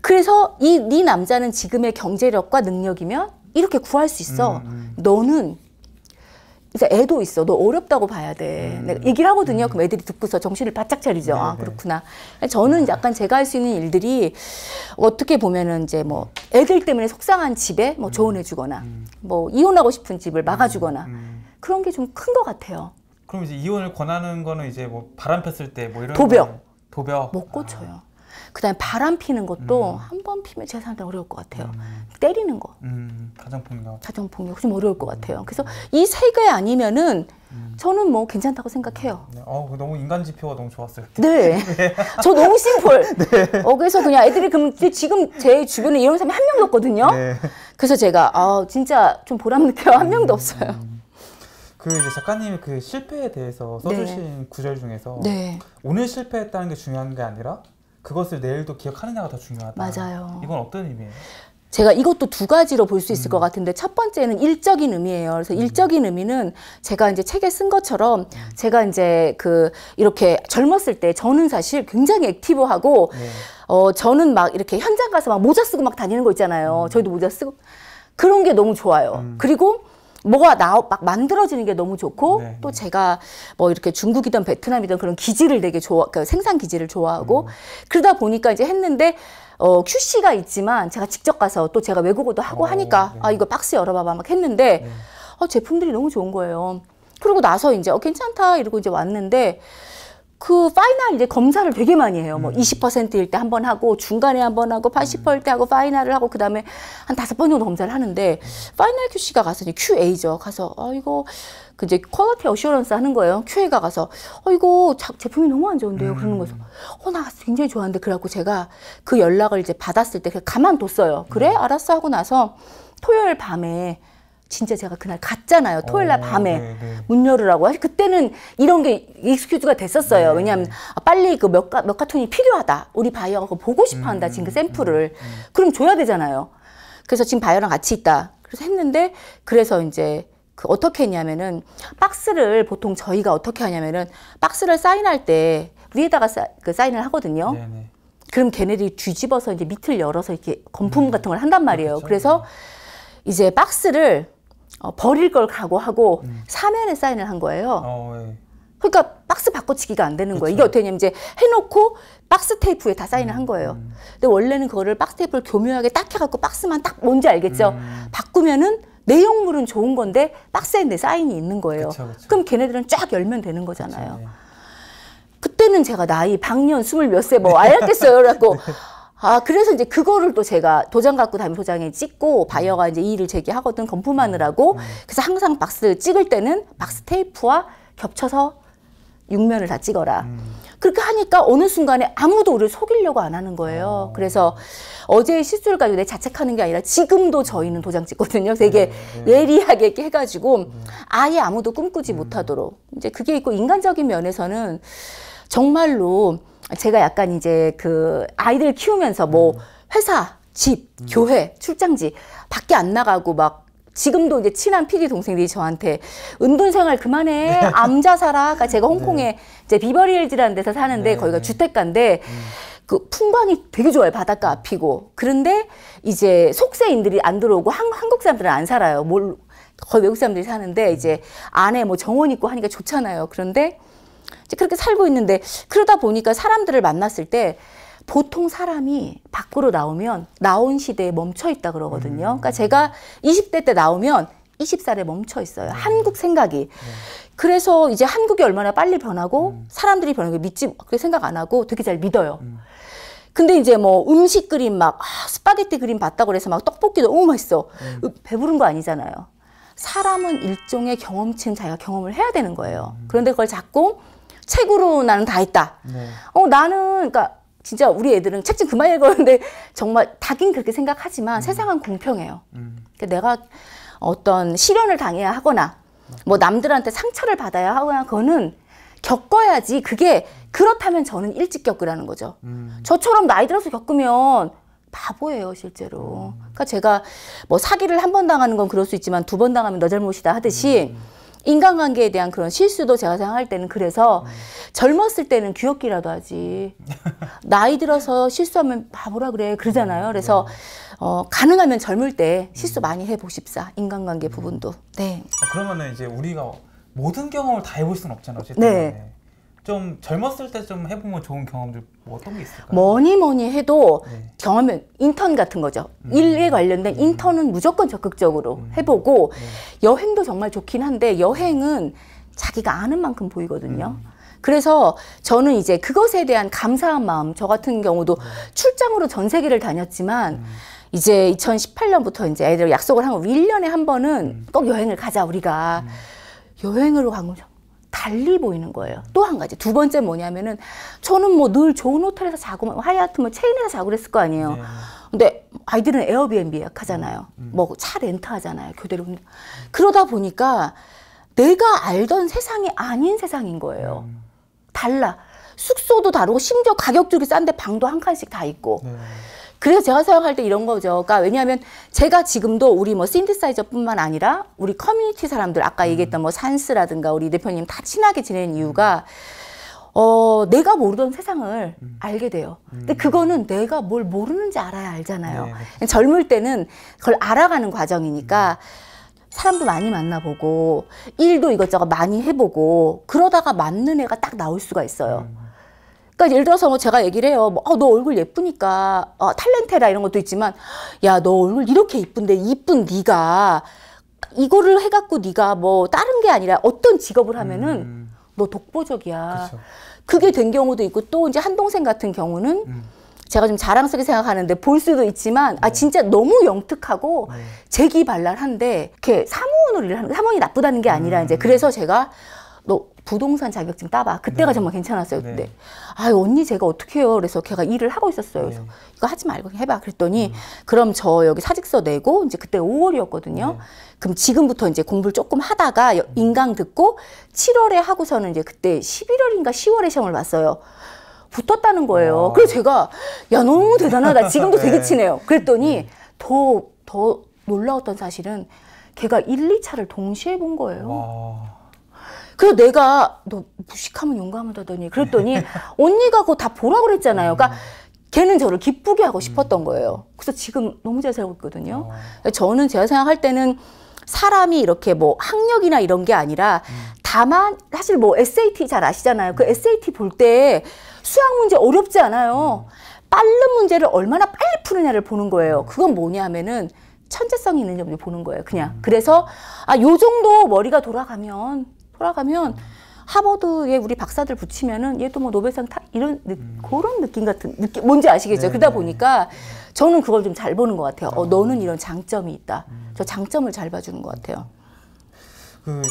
그래서 이 네 남자는 지금의 경제력과 능력이면 이렇게 구할 수 있어. 음, 음. 너는 이제 애도 있어. 너 어렵다고 봐야 돼. 음. 내가 얘기를 하거든요. 음. 그럼 애들이 듣고서 정신을 바짝 차리죠. 네 아, 네. 그렇구나. 저는 음. 약간 제가 할 수 있는 일들이 어떻게 보면은 이제 뭐 애들 때문에 속상한 집에 뭐 음. 조언해 주거나 음. 뭐 이혼하고 싶은 집을 음. 막아 주거나 그런 게 좀 큰 것 같아요. 그럼 이제 이혼을 권하는 거는 이제 뭐 바람 폈을 때 뭐 이런 도벽. 거는... 도벽. 못 고쳐요. 아. 그다음에 바람 피는 것도 음. 한번 피면 제 생각에 어려울 것 같아요. 음. 때리는 거. 음. 가정폭력. 가정폭력 좀 어려울 것 음. 같아요. 그래서 이 세 개 아니면은 음. 저는 뭐 괜찮다고 생각해요. 네. 어, 그 너무 인간 지표가 너무 좋았어요. 네. 네. 저 너무 심플. 네. 어, 그래서 그냥 애들이 그럼 지금 제 주변에 이런 사람이 한 명도 없거든요. 네. 그래서 제가 아, 진짜 좀 보람 느껴요. 한 음. 명도 없어요. 그 이제 작가님이 그 실패에 대해서 써주신 네. 구절 중에서 네. 오늘 실패했다는 게 중요한 게 아니라 그것을 내일도 기억하느냐가 더 중요하다. 맞아요. 이건 어떤 의미예요? 제가 이것도 두 가지로 볼 수 있을 음. 것 같은데 첫 번째는 일적인 의미예요. 그래서 음. 일적인 의미는 제가 이제 책에 쓴 것처럼 음. 제가 이제 그 이렇게 젊었을 때 저는 사실 굉장히 액티브하고 네. 어 저는 막 이렇게 현장 가서 막 모자 쓰고 막 다니는 거 있잖아요. 음. 저희도 모자 쓰고 그런 게 너무 좋아요. 음. 그리고 뭐가 나오, 막 만들어지는 게 너무 좋고 네, 또 네. 제가 뭐 이렇게 중국이든 베트남이든 그런 기지를 되게 좋아, 그 생산 기지를 좋아하고 음. 그러다 보니까 이제 했는데 어, QC가 있지만 제가 직접 가서 또 제가 외국어도 하고 오, 어, 하니까 네. 아 이거 박스 열어봐봐 막 했는데 네. 어, 제품들이 너무 좋은 거예요. 그러고 나서 이제 어, 괜찮다 이러고 이제 왔는데 그 파이널 이제 검사를 되게 많이 해요. 뭐 20%일 음. 때한번 하고 중간에 한번 하고 80%일 때 하고 파이널을 하고 그다음에 한 다섯 번 정도 검사를 하는데 파이널 QC가 가서 이제 QA죠. 가서 아 이거 그 이제 퀄리티 어시어런스 하는 거예요. QA가 가서 어 이거 자, 제품이 너무 안 좋은데요. 그러는 거죠. 음. 어나 굉장히 좋아하는데 그래갖고 제가 그 연락을 이제 받았을 때 그냥 가만뒀어요. 그래 음. 알았어 하고 나서 토요일 밤에 진짜 제가 그날 갔잖아요. 토요일 날 밤에 네, 네. 문 열으라고. 사실 그때는 이런 게 익스큐즈가 됐었어요. 네네. 왜냐하면 네. 아, 빨리 그몇 몇 카톤이 필요하다. 우리 바이어가 그거 보고 싶어 한다. 지금 그 음, 샘플을. 음, 음, 그럼 줘야 되잖아요. 그래서 지금 바이어랑 같이 있다. 그래서 했는데 그래서 이제 그 어떻게 했냐면은 박스를 보통 저희가 어떻게 하냐면은 박스를 사인할 때 위에다가 사, 그 사인을 하거든요. 네네. 그럼 걔네들이 뒤집어서 이제 밑을 열어서 이렇게 건품 음, 같은 걸 한단 말이에요. 그렇죠. 그래서 이제 박스를 어, 버릴 걸 각오하고 음. 사면에 사인을 한 거예요. 어, 예. 그러니까 박스 바꿔치기가 안 되는 그쵸. 거예요. 이게 어떻게 냐면 이제 해놓고 박스 테이프에 다 사인을 음. 한 거예요. 음. 근데 원래는 그거를 박스 테이프를 교묘하게 딱 해갖고 박스만 딱 뭔지 알겠죠? 음. 바꾸면은 내용물은 좋은 건데 박스에 내 사인이 있는 거예요. 그쵸, 그쵸. 그럼 걔네들은 쫙 열면 되는 거잖아요. 예. 그때는 제가 나이 방년 스물 몇 세 뭐 알았겠어요. 그래갖고 아 그래서 이제 그거를 또 제가 도장 갖고 담 소장에 찍고 바이어가 이제 이의를 제기하거든 검품하느라고 음, 음. 그래서 항상 박스 찍을 때는 박스 테이프와 겹쳐서 육면을 다 찍어라. 음. 그렇게 하니까 어느 순간에 아무도 우리를 속이려고 안 하는 거예요. 어. 그래서 어제의 실수를 가지고 내 자책하는 게 아니라 지금도 저희는 도장 찍거든요. 되게 네, 네, 네. 예리하게 이렇게 해가지고 아예 아무도 꿈꾸지 못하도록 이제 그게 있고 인간적인 면에서는 정말로 제가 약간 이제 그 아이들 키우면서 뭐 음. 회사, 집, 음. 교회, 출장지 밖에 안 나가고 막 지금도 이제 친한 PD 동생들이 저한테 은둔 생활 그만해 네. 암자 살아. 그러니까 제가 네. 홍콩에 네. 이제 비버리힐즈라는 데서 사는데 네. 거기가 주택가인데 음. 그 풍광이 되게 좋아요. 바닷가 앞이고. 그런데 이제 속세인들이 안 들어오고 한, 한국 사람들은 안 살아요. 뭘 거의 외국 사람들이 사는데 이제 안에 뭐 정원 있고 하니까 좋잖아요. 그런데 이제 그렇게 살고 있는데 그러다 보니까 사람들을 만났을 때 보통 사람이 밖으로 나오면 나온 시대에 멈춰 있다 그러거든요. 음. 그러니까 제가 20대 때 나오면 20살에 멈춰 있어요. 네. 한국 생각이. 네. 그래서 이제 한국이 얼마나 빨리 변하고 음. 사람들이 변하고 믿지 그 생각 안 하고 되게 잘 믿어요. 음. 근데 이제 뭐 음식 그림 막 아, 스파게티 그림 봤다고 그래서 막 떡볶이 너무 맛있어. 배부른 거 아니잖아요. 사람은 일종의 경험치는 자기가 경험을 해야 되는 거예요. 그런데 그걸 자꾸 책으로 나는 다 했다. 네. 어, 나는, 그러니까 진짜 우리 애들은 책 좀 그만 읽었는데 정말 다긴 그렇게 생각하지만 음. 세상은 공평해요. 음. 그니까 내가 어떤 시련을 당해야 하거나 뭐 남들한테 상처를 받아야 하거나 그거는 겪어야지 그게 그렇다면 저는 일찍 겪으라는 거죠. 음. 저처럼 나이 들어서 겪으면 바보예요, 실제로. 음. 그러니까 제가 뭐 사기를 한 번 당하는 건 그럴 수 있지만 두 번 당하면 너 잘못이다 하듯이 음. 인간관계에 대한 그런 실수도 제가 생각할 때는 그래서 음. 젊었을 때는 귀엽기라도 하지 나이 들어서 실수하면 바보라 그래 그러잖아요. 음, 그래서 음. 어, 가능하면 젊을 때 음. 실수 많이 해보십사 인간관계 부분도. 네. 어, 그러면은 이제 우리가 모든 경험을 다 해볼 수는 없잖아요. 어쨌든. 네. 좀 젊었을 때 좀 해보면 좋은 경험들 뭐 어떤 게 있을까요? 뭐니 뭐니 해도 네. 경험은 인턴 같은 거죠. 음. 일에 관련된 음. 인턴은 무조건 적극적으로 음. 해보고 네. 여행도 정말 좋긴 한데 여행은 자기가 아는 만큼 보이거든요. 음. 그래서 저는 이제 그것에 대한 감사한 마음, 저 같은 경우도 네. 출장으로 전 세계를 다녔지만 음. 이제 2018년부터 이제 애들 약속을 하고 1년에 한 번은 꼭 여행을 가자, 우리가. 여행으로 간 거죠. 달리 보이는 거예요. 또 한 가지 두 번째 뭐냐면은 저는 뭐 늘 좋은 호텔에서 자고 하얏트 뭐 체인에서 자고 그랬을 거 아니에요. 네. 근데 아이들은 에어비앤비 예약하잖아요. 음. 음. 뭐차 렌트하잖아요. 교대로 음. 그러다 보니까 내가 알던 세상이 아닌 세상인 거예요. 음. 달라. 숙소도 다르고 심지어 가격도 이 싼데 방도 한 칸씩 다 있고. 네. 그래서 제가 사용할 때 이런 거죠. 그러니까 왜냐하면 제가 지금도 우리 뭐 신디사이저뿐만 아니라 우리 커뮤니티 사람들 아까 음. 얘기했던 뭐 산스라든가 우리 대표님 다 친하게 지내는 음. 이유가 어, 내가 모르던 세상을 음. 알게 돼요. 음. 근데 그거는 내가 뭘 모르는지 알아야 알잖아요. 네, 젊을 때는 그걸 알아가는 과정이니까 음. 사람도 많이 만나보고 일도 이것저것 많이 해보고 그러다가 맞는 애가 딱 나올 수가 있어요. 음. 그러니까 예를 들어서 뭐 제가 얘기를 해요. 뭐, 어, 너 얼굴 예쁘니까 어, 탤런테라 이런 것도 있지만 야 너 얼굴 이렇게 이쁜데 이쁜 네가 이거를 해갖고 네가 뭐 다른 게 아니라 어떤 직업을 하면은 음. 너 독보적이야. 그쵸. 그게 된 경우도 있고 또 이제 한동생 같은 경우는 음. 제가 좀 자랑스럽게 생각하는데 볼 수도 있지만 아 네. 진짜 너무 영특하고 네. 재기발랄한데 이렇게 사무원을 일하는 사무원이 나쁘다는 게 아니라 음. 이제 그래서 제가 너 부동산 자격증 따봐. 그때가 네. 정말 괜찮았어요. 근데 네. 아 언니 제가 어떻게 해요? 그래서 걔가 일을 하고 있었어요. 그래서 네. 이거 하지 말고 해봐. 그랬더니 음. 그럼 저 여기 사직서 내고 이제 그때 5월이었거든요. 그럼 지금부터 이제 공부를 조금 하다가 음. 인강 듣고 7월에 하고서는 이제 그때 11월인가 10월에 시험을 봤어요. 붙었다는 거예요. 아. 그래서 제가 야 너무 음. 대단하다. 지금도 되게 네. 친해요. 그랬더니 더더 음. 더 놀라웠던 사실은 걔가 1, 2차를 동시에 본 거예요. 와. 그래서 내가 너 무식하면 용감하다더니 그랬더니 언니가 그거 다 보라고 그랬잖아요. 그러니까 음. 걔는 저를 기쁘게 하고 음. 싶었던 거예요. 그래서 지금 너무 잘 살고 있거든요. 어. 그러니까 저는 제가 생각할 때는 사람이 이렇게 뭐 학력이나 이런 게 아니라 음. 다만 사실 뭐 SAT 잘 아시잖아요. 그 SAT 볼 때 수학 문제 어렵지 않아요. 빠른 문제를 얼마나 빨리 푸느냐를 보는 거예요. 그건 뭐냐면은 천재성이 있는 점을 보는 거예요. 그냥. 그래서 아, 요 정도 머리가 돌아가면 돌아가면 하버드에 우리 박사들 붙이면은 얘도 뭐 노벨상 타 이런 음. 그런 느낌 같은 느낌 뭔지 아시겠죠? 네네. 그러다 네. 보니까 저는 그걸 좀 잘 보는 것 같아요. 어, 아. 너는 이런 장점이 있다. 음. 저 장점을 잘 봐주는 것 같아요. 그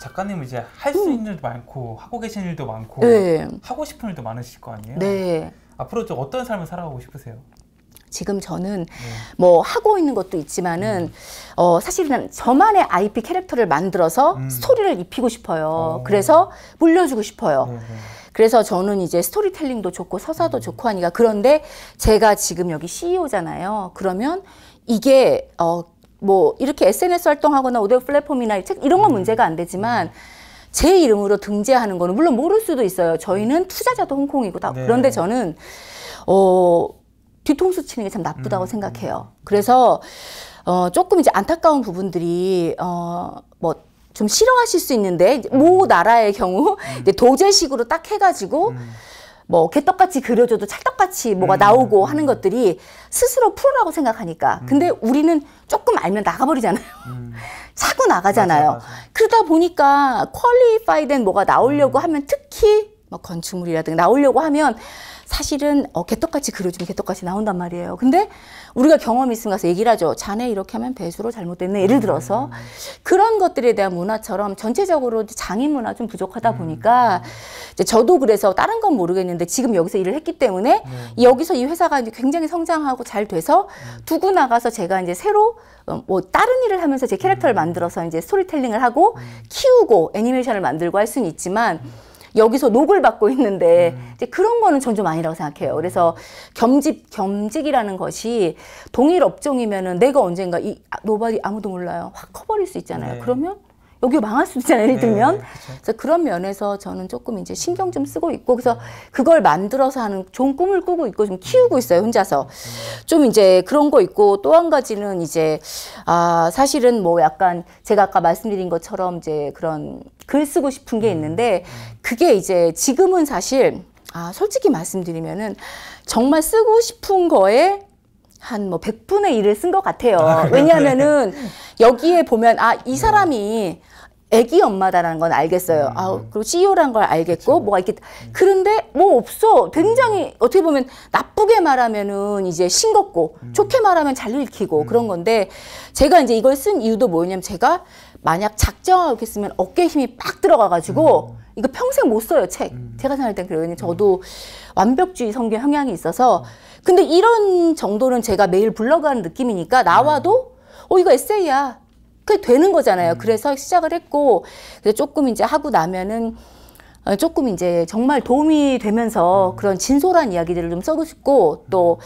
작가님 이제 할수 음. 있는 일도 많고 하고 계신 일도 많고 네. 하고 싶은 일도 많으실 거 아니에요? 네. 앞으로 좀 어떤 삶을 살아가고 싶으세요? 지금 저는 네. 뭐 하고 있는 것도 있지만은 음. 어 사실은 저만의 IP 캐릭터를 만들어서 음. 스토리를 입히고 싶어요. 오. 어. 그래서 물려주고 싶어요. 음. 그래서 저는 이제 스토리텔링도 좋고 서사도 음. 좋고 하니까 그런데 제가 지금 여기 CEO잖아요. 그러면 이게 어 뭐 이렇게 SNS 활동하거나 오디오 플랫폼이나 책 이런 건 음. 문제가 안 되지만 제 이름으로 등재하는 거는 물론 모를 수도 있어요. 저희는 음. 투자자도 홍콩이고 다 네. 그런데 저는 어 뒤통수 치는 게 참 나쁘다고 음. 생각해요. 음. 그래서 어 조금 이제 안타까운 부분들이 어뭐 좀 싫어하실 수 있는데 모 음. 나라의 경우 음. 이제 도제식으로 딱 해가지고 음. 뭐 개떡같이 그려줘도 찰떡같이 뭐가 음. 나오고 음. 하는 것들이 스스로 풀어라고 생각하니까 음. 근데 우리는 조금 알면 나가버리잖아요 음. 사고 나가잖아요 맞아, 맞아. 그러다 보니까 퀄리파이된 뭐가 나오려고 하면 특히 뭐 건축물이라든가 나오려고 하면 사실은 어, 개떡같이 그려 주면 개떡같이 나온단 말이에요. 근데 우리가 경험이 있으면 가서 얘기를 하죠. 자네 이렇게 하면 배수로 잘못됐네. 예를 들어서 음. 그런 것들에 대한 문화처럼 전체적으로 장인 문화 좀 부족하다 음. 보니까 이제 저도 그래서 다른 건 모르겠는데 지금 여기서 일을 했기 때문에 네. 여기서 이 회사가 이제 굉장히 성장하고 잘 돼서 음. 두고 나가서 제가 이제 새로 어, 뭐 다른 일을 하면서 제 캐릭터를 만들어서 이제 스토리텔링을 하고 키우고 애니메이션을 만들고 할 수는 있지만 여기서 녹을 받고 있는데 음. 이제 그런 거는 전 좀 아니라고 생각해요. 그래서 겸직 겸직이라는 것이 동일 업종이면은 내가 언젠가 이 노바디 아, 아무도 몰라요 확 커버릴 수 있잖아요. 네. 그러면 여기 망할 수 있잖아요. 예를 네, 들면. 네, 그렇죠. 그래서 그런 면에서 저는 조금 이제 신경 좀 쓰고 있고 그래서 그걸 만들어서 하는 좋은 꿈을 꾸고 있고 좀 키우고 있어요. 혼자서. 좀 이제 그런 거 있고 또 한 가지는 이제 아, 사실은 뭐 약간 제가 아까 말씀드린 것처럼 이제 그런 글 쓰고 싶은 게 음. 있는데 그게 이제 지금은 사실 아, 솔직히 말씀드리면은 정말 쓰고 싶은 거에 한뭐 100분의 1을 쓴 것 같아요. 아, 네. 왜냐하면은 여기에 보면 아, 이 네. 사람이 애기 엄마다라는 건 알겠어요. 음. 아, 그리고 c e o 란걸 알겠고 뭐가 이렇게 그런데 뭐 없어. 굉장히 음. 어떻게 보면 나쁘게 말하면은 이제 싱겁고 음. 좋게 말하면 잘 읽히고 그런 건데 제가 이제 이걸 쓴 이유도 뭐였냐면 제가 만약 작정하고 이렇게 쓰면 어깨 힘이 빡 들어가가지고 이거 평생 못 써요 책. 제가 생각할 땐 그래요. 저도 완벽주의 성격 형향이 있어서 근데 이런 정도는 제가 매일 불러가는 느낌이니까 나와도 어 이거 에세이야. 그게 되는 거잖아요. 음. 그래서 시작을 했고 그래서 조금 이제 하고 나면은 어, 조금 이제 정말 도움이 되면서 음. 그런 진솔한 이야기들을 좀 써고 싶고 또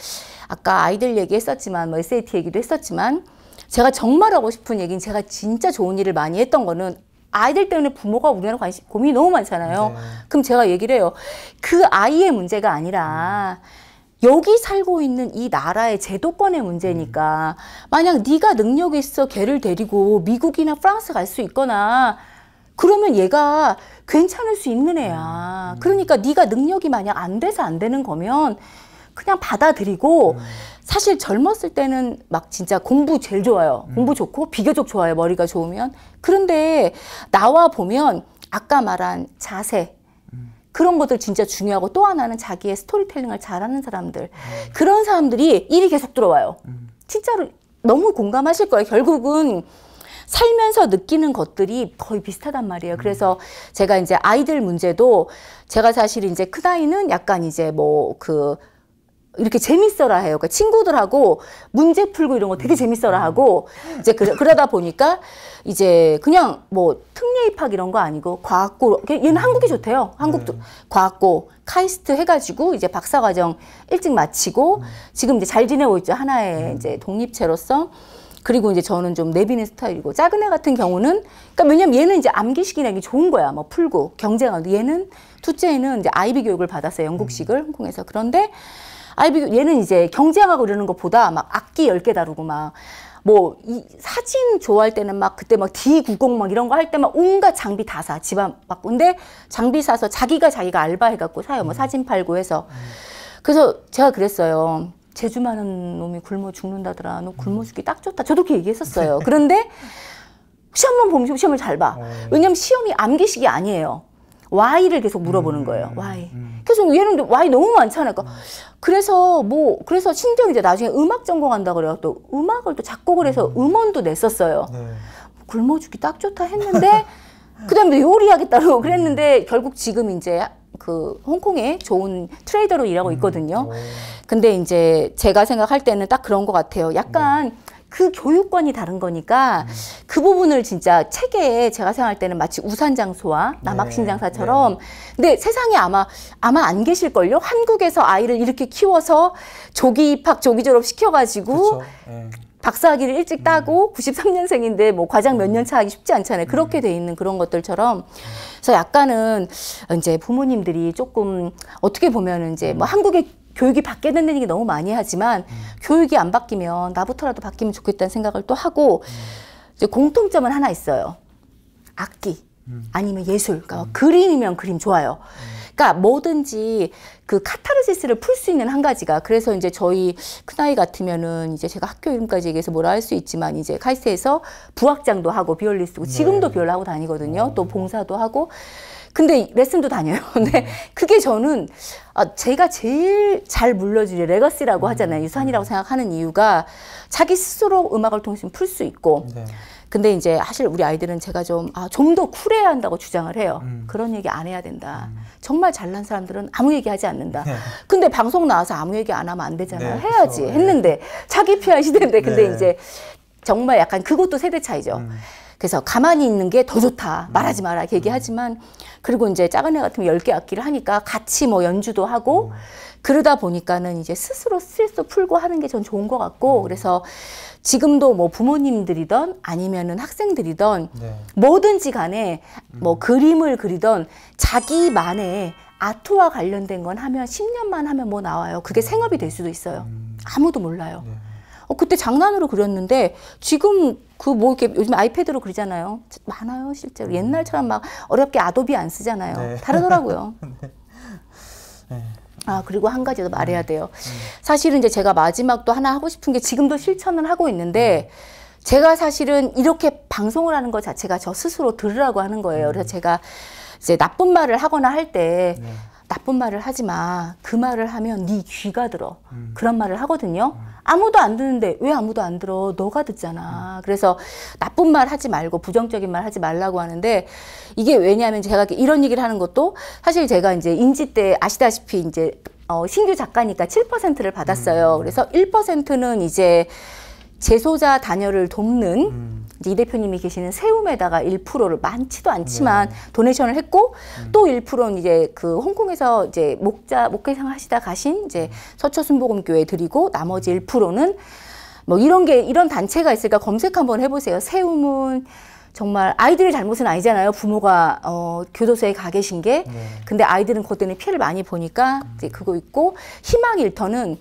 아까 아이들 얘기했었지만 뭐 SAT 얘기도 했었지만 제가 정말 하고 싶은 얘기는 제가 진짜 좋은 일을 많이 했던 거는 아이들 때문에 부모가 우리나라 관심 고민이 너무 많잖아요. 네. 그럼 제가 얘기를 해요. 그 아이의 문제가 아니라 음. 여기 살고 있는 이 나라의 제도권의 문제니까 만약 네가 능력 있어 걔를 데리고 미국이나 프랑스 갈 수 있거나 그러면 얘가 괜찮을 수 있는 애야. 음, 음. 그러니까 네가 능력이 만약 안 돼서 안 되는 거면 그냥 받아들이고 음. 사실 젊었을 때는 막 진짜 공부 제일 좋아요. 공부 좋고 비교적 좋아요. 머리가 좋으면. 그런데 나와 보면 아까 말한 자세, 그런 것들 진짜 중요하고 또 하나는 자기의 스토리텔링을 잘하는 사람들 음. 그런 사람들이 일이 계속 들어와요. 음. 진짜로 너무 공감하실 거예요. 결국은 살면서 느끼는 것들이 거의 비슷하단 말이에요. 그래서 제가 이제 아이들 문제도 제가 사실 이제 큰아이는 약간 이제 뭐그 이렇게 재밌어라 해요. 그러니까 친구들하고 문제 풀고 이런 거 되게 음. 재밌어라 음. 하고 이제 그, 러다 그러 보니까 이제 그냥 뭐 특례 입학 이런 거 아니고 과학고 얘는 음. 한국이 좋대요. 한국도 네. 과학고 카이스트 해가지고 이제 박사 과정 일찍 마치고 지금 이제 잘 지내고 있죠 하나의 이제 독립체로서 그리고 이제 저는 좀 내비는 스타일이고 작은 애 같은 경우는 그러니까 왜냐면 얘는 이제 암기식이라는게 좋은 거야 뭐 풀고 경쟁하고 얘는 둘째는 이제 아이비 교육을 받았어요 영국식을 홍콩에서 그런데. 아이비 그 얘는 이제 경제학하고 이러는 것보다 막 악기 1 0개 다루고 막뭐이 사진 좋아할 때는 막 그때 막 D90 막 이런 거 할 때 막 온갖 장비 다 사. 집안 막 근데 장비 사서 자기가 자기가 알바해 갖고 사요. 뭐 음. 사진 팔고 해서. 음. 그래서 제가 그랬어요. 제주 많은 놈이 굶어 죽는다더라. 너 굶어 음. 죽기 딱 좋다. 저도 그렇게 얘기했었어요. 그런데 시험만 보면 시험을 잘 봐. 어. 왜냐면 시험이 암기식이 아니에요. why를 계속 물어보는 음. 거예요. why. 계속 음. 뭐 얘는 why 너무 많잖아요. 그러니까 음. 그래서 뭐 그래서 심지어 이제 나중에 음악 전공한다 그래요. 또 음악을 또 작곡을 해서 음원도 냈었어요. 네. 굶어 죽기 딱 좋다 했는데 그다음에 요리하겠다고 그랬는데 결국 지금 이제 그 홍콩에 좋은 트레이더로 일하고 있거든요. 근데 이제 제가 생각할 때는 딱 그런 것 같아요. 약간 네. 그 교육관이 다른 거니까 음. 그 부분을 진짜 책에 제가 생각할 때는 마치 우산장소와 남학신장사처럼 네. 근데 세상에 아마 아마 안 계실걸요 한국에서 아이를 이렇게 키워서 조기 입학 조기 졸업 시켜가지고 예. 박사학위를 일찍 따고 음. 93년생인데 뭐 과장 몇 년차 음. 하기 쉽지 않잖아요. 그렇게 음. 돼 있는 그런 것들처럼 그래서 약간은 이제 부모님들이 조금 어떻게 보면은 이제 뭐 음. 한국의 교육이 바뀌어야 된다는 얘기 너무 많이 하지만 음. 교육이 안 바뀌면 나부터라도 바뀌면 좋겠다는 생각을 또 하고 음. 이제 공통점은 하나 있어요. 악기 음. 아니면 예술 그러니까 음. 그림이면 그림 좋아요. 그니까 뭐든지 그 카타르시스를 풀 수 있는 한 가지가 그래서 이제 저희 큰아이 같으면은 이제 제가 학교 이름까지 얘기해서 뭐라 할 수 있지만 이제 카이스트에서 부학장도 하고 비올리스트고 지금도 네. 비올라 하고 다니거든요. 또 봉사도 하고 근데 레슨도 다녀요. 근데 음. 그게 저는 아, 제가 제일 잘 물려줄 레거시라고 음. 하잖아요. 유산이라고 생각하는 이유가 자기 스스로 음악을 통해서 풀 수 있고. 네. 근데 이제 사실 우리 아이들은 제가 좀, 아, 좀 더 쿨해야 한다고 주장을 해요. 음. 그런 얘기 안 해야 된다. 음. 정말 잘난 사람들은 아무 얘기 하지 않는다. 네. 근데 방송 나와서 아무 얘기 안 하면 안 되잖아요. 네, 해야지. 그렇죠. 했는데. 네. 자기 피할 시대인데. 근데 네. 이제 정말 약간 그것도 세대 차이죠. 음. 그래서 가만히 있는 게 더 좋다. 음. 말하지 마라. 얘기하지만 그리고 이제 작은 애 같으면 10개 악기를 하니까 같이 뭐 연주도 하고 음. 그러다 보니까는 이제 스스로 스트레스 풀고 하는 게 전 좋은 것 같고 음. 그래서 지금도 뭐 부모님들이던 아니면은 학생들이던 네. 뭐든지 간에 뭐 그림을 그리던 자기만의 아트와 관련된 건 하면 10년만 하면 뭐 나와요. 그게 생업이 될 수도 있어요. 아무도 몰라요. 네. 어, 그때 장난으로 그렸는데 지금 그 뭐 이렇게 요즘 아이패드로 그리잖아요. 많아요, 실제로. 음. 옛날처럼 막 어렵게 아도비 안 쓰잖아요. 네. 다르더라고요. 네. 네. 아, 그리고 한 가지 더 말해야 음. 돼요. 음. 사실은 이제 제가 마지막 또 하나 하고 싶은 게 지금도 실천을 하고 있는데 제가 사실은 이렇게 방송을 하는 것 자체가 저 스스로 들으라고 하는 거예요. 그래서 제가 이제 나쁜 말을 하거나 할때 네. 나쁜 말을 하지 마. 그 말을 하면 네 귀가 들어. 음. 그런 말을 하거든요. 음. 아무도 안 듣는데 왜 아무도 안 들어? 너가 듣잖아. 음. 그래서 나쁜 말 하지 말고 부정적인 말 하지 말라고 하는데 이게 왜냐하면 제가 이런 얘기를 하는 것도 사실 제가 이제 인지 때 아시다시피 이제 어, 신규 작가니까 7%를 받았어요. 음. 그래서 1%는 이제 재소자 단열을 돕는 음. 이 대표님이 계시는 세움에다가 1%를 많지도 않지만 네. 도네이션을 했고 음. 또 1%는 이제 그 홍콩에서 이제 목자 목회상 하시다 가신 이제 음. 서초순복음교회 드리고 나머지 1%는 뭐 이런 게 이런 단체가 있을까 검색 한번 해보세요. 세움은 정말 아이들의 잘못은 아니잖아요. 부모가 어, 교도소에 가 계신 게. 네. 근데 아이들은 그때는 피해를 많이 보니까 이제 음. 그거 있고 희망 일터는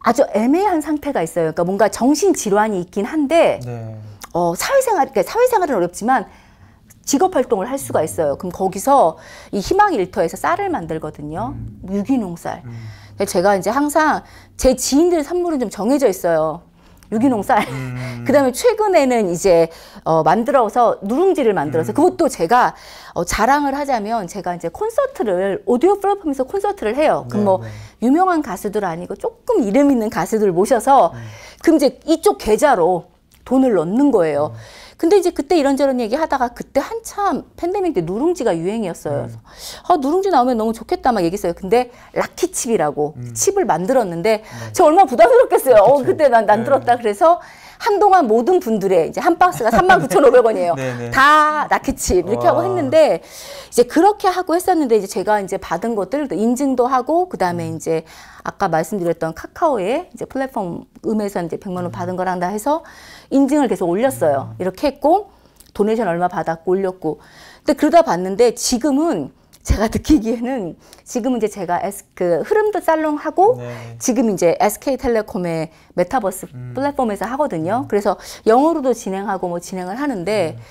아주 애매한 상태가 있어요. 그러니까 뭔가 정신 질환이 있긴 한데 네. 어, 사회생활, 그러니까 사회생활은 어렵지만 직업 활동을 할 수가 있어요. 그럼 거기서 이 희망 일터에서 쌀을 만들거든요. 음. 유기농 쌀. 음. 제가 이제 항상 제 지인들 선물은 좀 정해져 있어요. 유기농 쌀. 음. 그 다음에 최근에는 이제, 어, 만들어서, 누룽지를 만들어서, 음. 그것도 제가, 어, 자랑을 하자면, 제가 이제 콘서트를, 오디오 플랫폼에서 콘서트를 해요. 그럼 뭐 네, 뭐, 네. 유명한 가수들 아니고 조금 이름 있는 가수들 모셔서, 네. 그럼 이제 이쪽 계좌로, 돈을 넣는 거예요. 음. 근데 이제 그때 이런저런 얘기 하다가 그때 한참 팬데믹 때 누룽지가 유행이었어요. 음. 아, 누룽지 나오면 너무 좋겠다 막 얘기했어요. 근데 라키 칩이라고 음. 칩을 만들었는데 음. 저 얼마나 부담스럽겠어요. 어, 그때 난, 난 네. 들었다. 그래서 한동안 모든 분들의 이제 한 박스가 39,500원이에요. 네, 다 라켓칩 이렇게 와. 하고 했는데 이제 그렇게 하고 했었는데 이제 제가 이제 받은 것들도 인증도 하고 그다음에 음. 이제 아까 말씀드렸던 카카오의 이제 플랫폼 음에서 이제 100만 원 음. 받은 거랑 다 해서 인증을 계속 올렸어요. 음. 이렇게 했고 도네이션 얼마 받았고 올렸고. 근데 그러다 봤는데 지금은 제가 느끼기에는 지금 이제 제가 S, 그 흐름도 살롱하고 네. 지금 이제 SK텔레콤의 메타버스 음. 플랫폼에서 하거든요. 음. 그래서 영어로도 진행하고 뭐 진행을 하는데 음.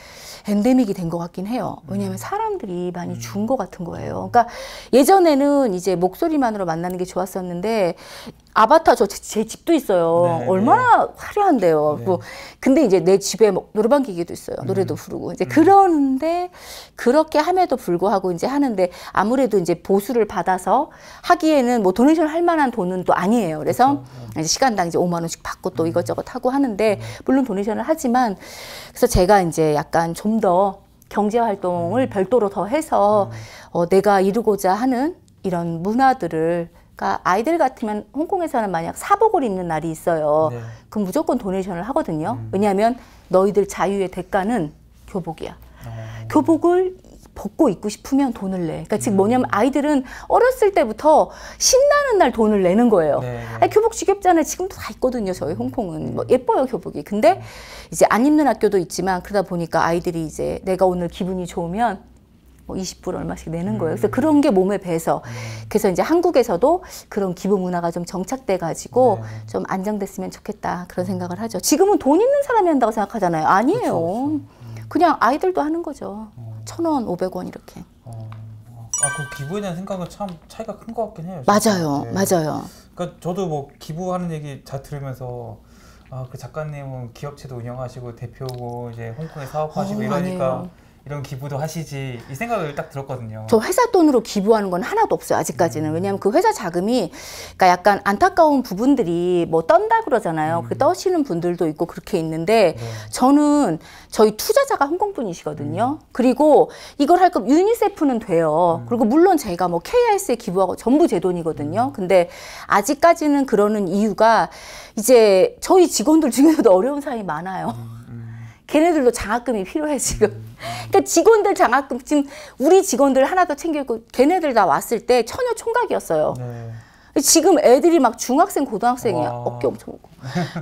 엔데믹이 된 것 같긴 해요. 음. 왜냐하면 사람들이 많이 음. 준것 같은 거예요. 그러니까 예전에는 이제 목소리만으로 만나는 게 좋았었는데 아바타 저 제 집도 있어요. 네, 네. 얼마나 네. 화려한데요. 네. 뭐 근데 이제 내 집에 뭐 노래방 기기도 있어요. 음. 노래도 음. 부르고 이제 음. 그런데 그렇게 함에도 불구하고 이제 하는데 아무래도 이제 보수를 받아서 하기에는 뭐 도네이션 할 만한 돈은 또 아니에요. 그래서 그렇죠. 네. 이제 시간당 이제 5만 원씩 받고 또 음. 이것저것 하고 하는데 네. 물론 도네이션을 하지만 그래서 제가 이제 약간 좀 더 경제 활동을 음. 별도로 더 해서 어, 내가 이루고자 하는 이런 문화들을 그러니까 아이들 같으면 홍콩에서는 만약 사복을 입는 날이 있어요. 네. 그럼 무조건 도네이션을 하거든요. 음. 왜냐하면 너희들 자유의 대가는 교복이야. 어. 교복을 벗고 입고 싶으면 돈을 내. 그러니까 지금 음. 뭐냐면 아이들은 어렸을 때부터 신나는 날 돈을 내는 거예요. 네. 아니, 교복 지겹잖아요. 지금 도다 있거든요. 저희 홍콩은 뭐 예뻐요 교복이. 근데 음. 이제 안 입는 학교도 있지만 그러다 보니까 아이들이 이제 내가 오늘 기분이 좋으면 뭐 20불 얼마씩 내는 거예요. 음. 그래서 그런 게 몸에 배서 음. 그래서 이제 한국에서도 그런 기부 문화가 좀 정착돼 가지고 네. 좀 안정됐으면 좋겠다 그런 음. 생각을 하죠. 지금은 돈 있는 사람이 한다고 생각하잖아요. 아니에요. 그쵸, 그쵸. 그냥 아이들도 하는 거죠. 어. 천 원, 오백 원 이렇게. 어. 아, 그 기부에 대한 생각은 참 차이가 큰 것 같긴 해요. 맞아요, 네. 맞아요. 그러니까 저도 뭐 기부하는 얘기 잘 들으면서 아, 그 작가님은 기업체도 운영하시고 대표고 이제 홍콩에 사업하시고 어, 이러니까. 아니에요. 이런 기부도 하시지 이 생각을 딱 들었거든요. 저 회사 돈으로 기부하는 건 하나도 없어요. 아직까지는. 음. 왜냐하면 그 회사 자금이 그러니까 약간 안타까운 부분들이 뭐 떤다 그러잖아요. 음. 떠시는 분들도 있고 그렇게 있는데 네. 저는 저희 투자자가 홍콩 분이시거든요 음. 그리고 이걸 할거 유니세프는 돼요. 음. 그리고 물론 제가 뭐 KIS에 기부하고 전부 제 돈이거든요. 음. 근데 아직까지는 그러는 이유가 이제 저희 직원들 중에서도 어려운 사람이 많아요. 음, 음. 걔네들도 장학금이 필요해 지금. 그러니까 직원들 장학금 지금 우리 직원들 하나 더 챙기고 걔네들 다 왔을 때 처녀 총각이었어요. 네. 지금 애들이 막 중학생 고등학생이야 와. 어깨 엄청 고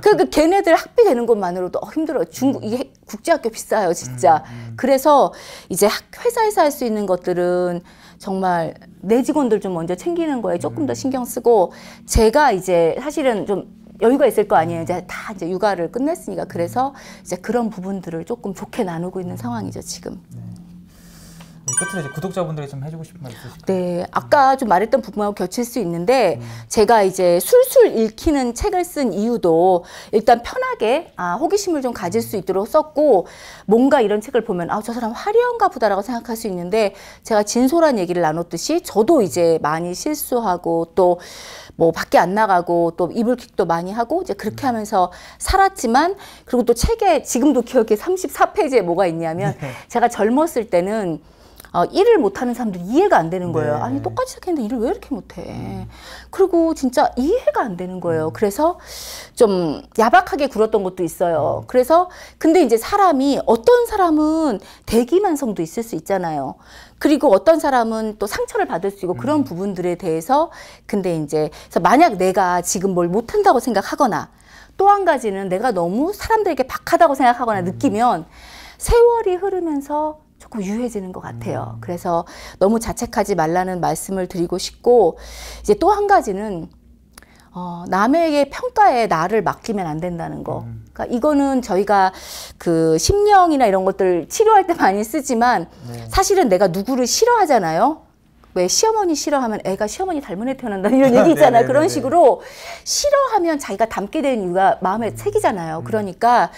그러니까 그 걔네들 학비 되는 것만으로도 어, 힘들어 중국 음. 이게 국제학교 비싸요 진짜. 음, 음. 그래서 이제 회사에서 할 수 있는 것들은 정말 내 직원들 좀 먼저 챙기는 거에 조금 더 음. 신경 쓰고 제가 이제 사실은 좀 여유가 있을 거 아니에요. 이제 다 이제 육아를 끝냈으니까 그래서 이제 그런 부분들을 조금 좋게 나누고 있는 상황이죠 지금. 네. 네, 끝으로 이제 구독자분들이 좀 해주고 싶은 말 있으실까요? 네, 아까 좀 말했던 부분하고 겹칠 수 있는데 음. 제가 이제 술술 읽히는 책을 쓴 이유도 일단 편하게 아, 호기심을 좀 가질 수 있도록 썼고 뭔가 이런 책을 보면 아저 사람 화려한가 보다라고 생각할 수 있는데 제가 진솔한 얘기를 나눴듯이 저도 이제 많이 실수하고 또 뭐 밖에 안 나가고 또 이불킥도 많이 하고 이제 그렇게 음. 하면서 살았지만 그리고 또 책에 지금도 기억에 34페이지에 뭐가 있냐면 네. 제가 젊었을 때는 어, 일을 못하는 사람들 이해가 안 되는 거예요. 네. 아니 똑같이 시작했는데 일을 왜 이렇게 못해? 그리고 진짜 이해가 안 되는 거예요. 음. 그래서 좀 야박하게 굴었던 것도 있어요. 음. 그래서 근데 이제 사람이 어떤 사람은 대기만성도 있을 수 있잖아요. 그리고 어떤 사람은 또 상처를 받을 수 있고 그런 음. 부분들에 대해서 근데 이제 그래서 만약 내가 지금 뭘 못한다고 생각하거나 또 한 가지는 내가 너무 사람들에게 박하다고 생각하거나 음. 느끼면 세월이 흐르면서 자꾸 유해지는 것 같아요. 음. 그래서 너무 자책하지 말라는 말씀을 드리고 싶고 이제 또 한 가지는 어, 남에게 평가에 나를 맡기면 안 된다는 거. 음. 그러니까 이거는 저희가 그 심령이나 이런 것들 치료할 때 많이 쓰지만 네. 사실은 내가 누구를 싫어하잖아요. 왜 시어머니 싫어하면 애가 시어머니 닮은 애 태어난다 이런 얘기 있잖아요. 아, 그런 식으로 싫어하면 자기가 닮게 된 이유가 마음에 새기잖아요. 음. 음. 그러니까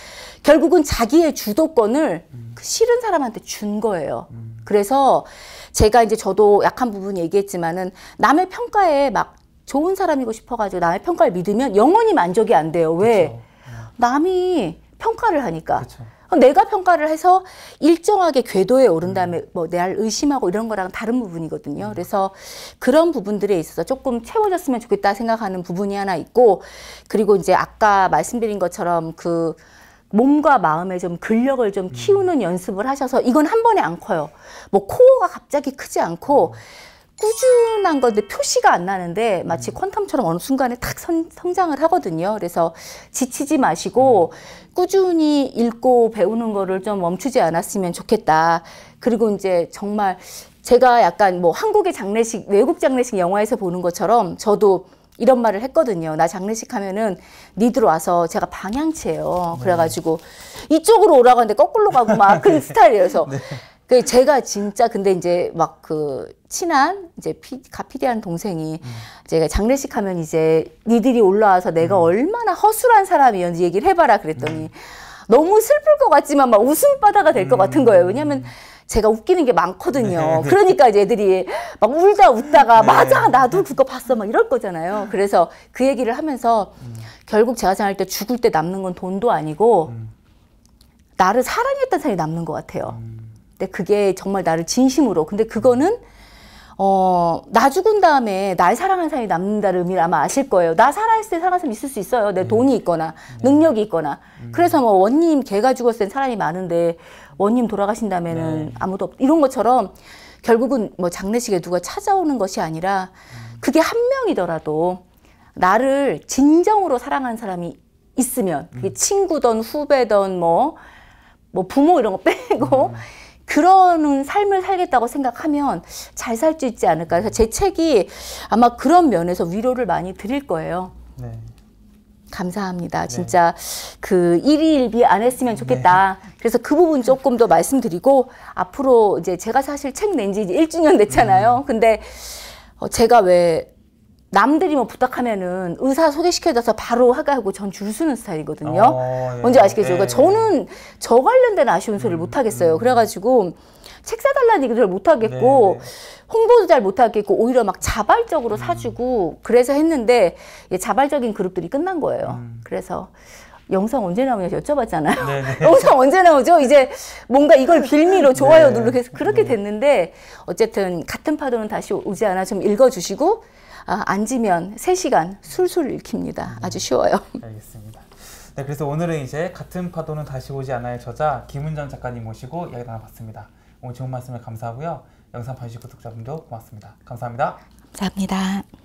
결국은 자기의 주도권을 음. 그 싫은 사람한테 준 거예요. 그래서 제가 이제 저도 약한 부분 얘기했지만은 남의 평가에 막 좋은 사람이고 싶어가지고 남의 평가를 믿으면 영원히 만족이 안 돼요. 왜? 그쵸. 네. 남이 평가를 하니까. 그쵸. 어, 내가 평가를 해서 일정하게 궤도에 오른 다음에 음. 뭐내를 의심하고 이런 거랑 다른 부분이거든요. 음. 그래서 그런 부분들에 있어서 조금 채워졌으면 좋겠다 생각하는 부분이 하나 있고 그리고 이제 아까 말씀드린 것처럼 그 몸과 마음의 좀 근력을 좀 음. 키우는 연습을 하셔서 이건 한 번에 안 커요. 뭐 코어가 갑자기 크지 않고 꾸준한 건데 표시가 안 나는데 마치 음. 퀀텀처럼 어느 순간에 탁 선, 성장을 하거든요. 그래서 지치지 마시고 음. 꾸준히 읽고 배우는 거를 좀 멈추지 않았으면 좋겠다. 그리고 이제 정말 제가 약간 뭐 한국의 장례식, 외국 장례식 영화에서 보는 것처럼 저도 이런 말을 했거든요. 나 장례식 하면은 니들 와서 제가 방향체예요 네. 그래가지고 이쪽으로 오라고 하는데 거꾸로 가고 막그런 스타일이어서 네. 그 제가 진짜 근데 이제 막 그 친한 이제 피, 가피디한 동생이 음. 제가 장례식 하면 이제 니들이 올라와서 내가 음. 얼마나 허술한 사람이었는지 얘기를 해봐라 그랬더니 음. 너무 슬플 것 같지만 막 웃음바다가 될 것 같은 음. 거예요. 왜냐면 제가 웃기는 게 많거든요. 네. 그러니까 이제 애들이 막 울다 웃다가 네. 맞아 나도 그거 봤어 막 이럴 거잖아요. 그래서 그 얘기를 하면서 음. 결국 제가 생각할 때 죽을 때 남는 건 돈도 아니고 음. 나를 사랑했던 사람이 남는 것 같아요. 근데 그게 정말 나를 진심으로. 근데 그거는 어, 나 죽은 다음에 날사랑하는 사람이 남는다는 의미를 아마 아실 거예요. 나 살아있을 때사랑하는 사람이 있을 수 있어요. 내 음. 돈이 있거나, 음. 능력이 있거나. 음. 그래서 뭐, 원님, 개가 죽었을 땐 사람이 많은데, 원님 돌아가신다면은 네. 아무도 없, 이런 것처럼 결국은 뭐 장례식에 누가 찾아오는 것이 아니라, 음. 그게 한 명이더라도, 나를 진정으로 사랑하는 사람이 있으면, 그게 음. 친구든 후배든 뭐, 뭐 부모 이런 거 빼고, 음. 그런 삶을 살겠다고 생각하면 잘 살 수 있지 않을까. 그래서 제 책이 아마 그런 면에서 위로를 많이 드릴 거예요. 네. 감사합니다. 네. 진짜 그 일일비 안 했으면 좋겠다. 네. 그래서 그 부분 조금 더 말씀드리고 앞으로 이제 제가 사실 책 낸 지 1주년 됐잖아요. 음. 근데 어, 제가 왜 남들이 뭐 부탁하면은 의사 소개시켜줘서 바로 하가하고 전 줄수는 스타일이거든요. 어, 예. 뭔지 아시겠죠? 그러니까 예. 저는 저 관련된 아쉬운 소리를 음, 못 음. 하겠어요. 음. 그래가지고 책 사달라는 얘기를 못 하겠고 네. 네. 홍보도 잘 못 하겠고 오히려 막 자발적으로 음. 사주고 그래서 했는데 자발적인 그룹들이 끝난 거예요. 음. 그래서 영상 언제 나오냐 여쭤봤잖아요. 네, 네. 영상 언제 나오죠? 이제 뭔가 이걸 빌미로 네. 좋아요 네. 누르고 해서 그렇게 됐는데 어쨌든 같은 파도는 다시 오지 않아 좀 읽어주시고 아, 앉으면 3시간 술술 읽힙니다. 네. 아주 쉬워요. 알겠습니다. 네, 그래서 오늘은 이제 같은 파도는 다시 오지 않아요 저자 김은정 작가님 모시고 이야기 나눠봤습니다. 오늘 좋은 말씀을 감사하고요. 영상 봐주신 구독자분도 고맙습니다. 감사합니다. 감사합니다.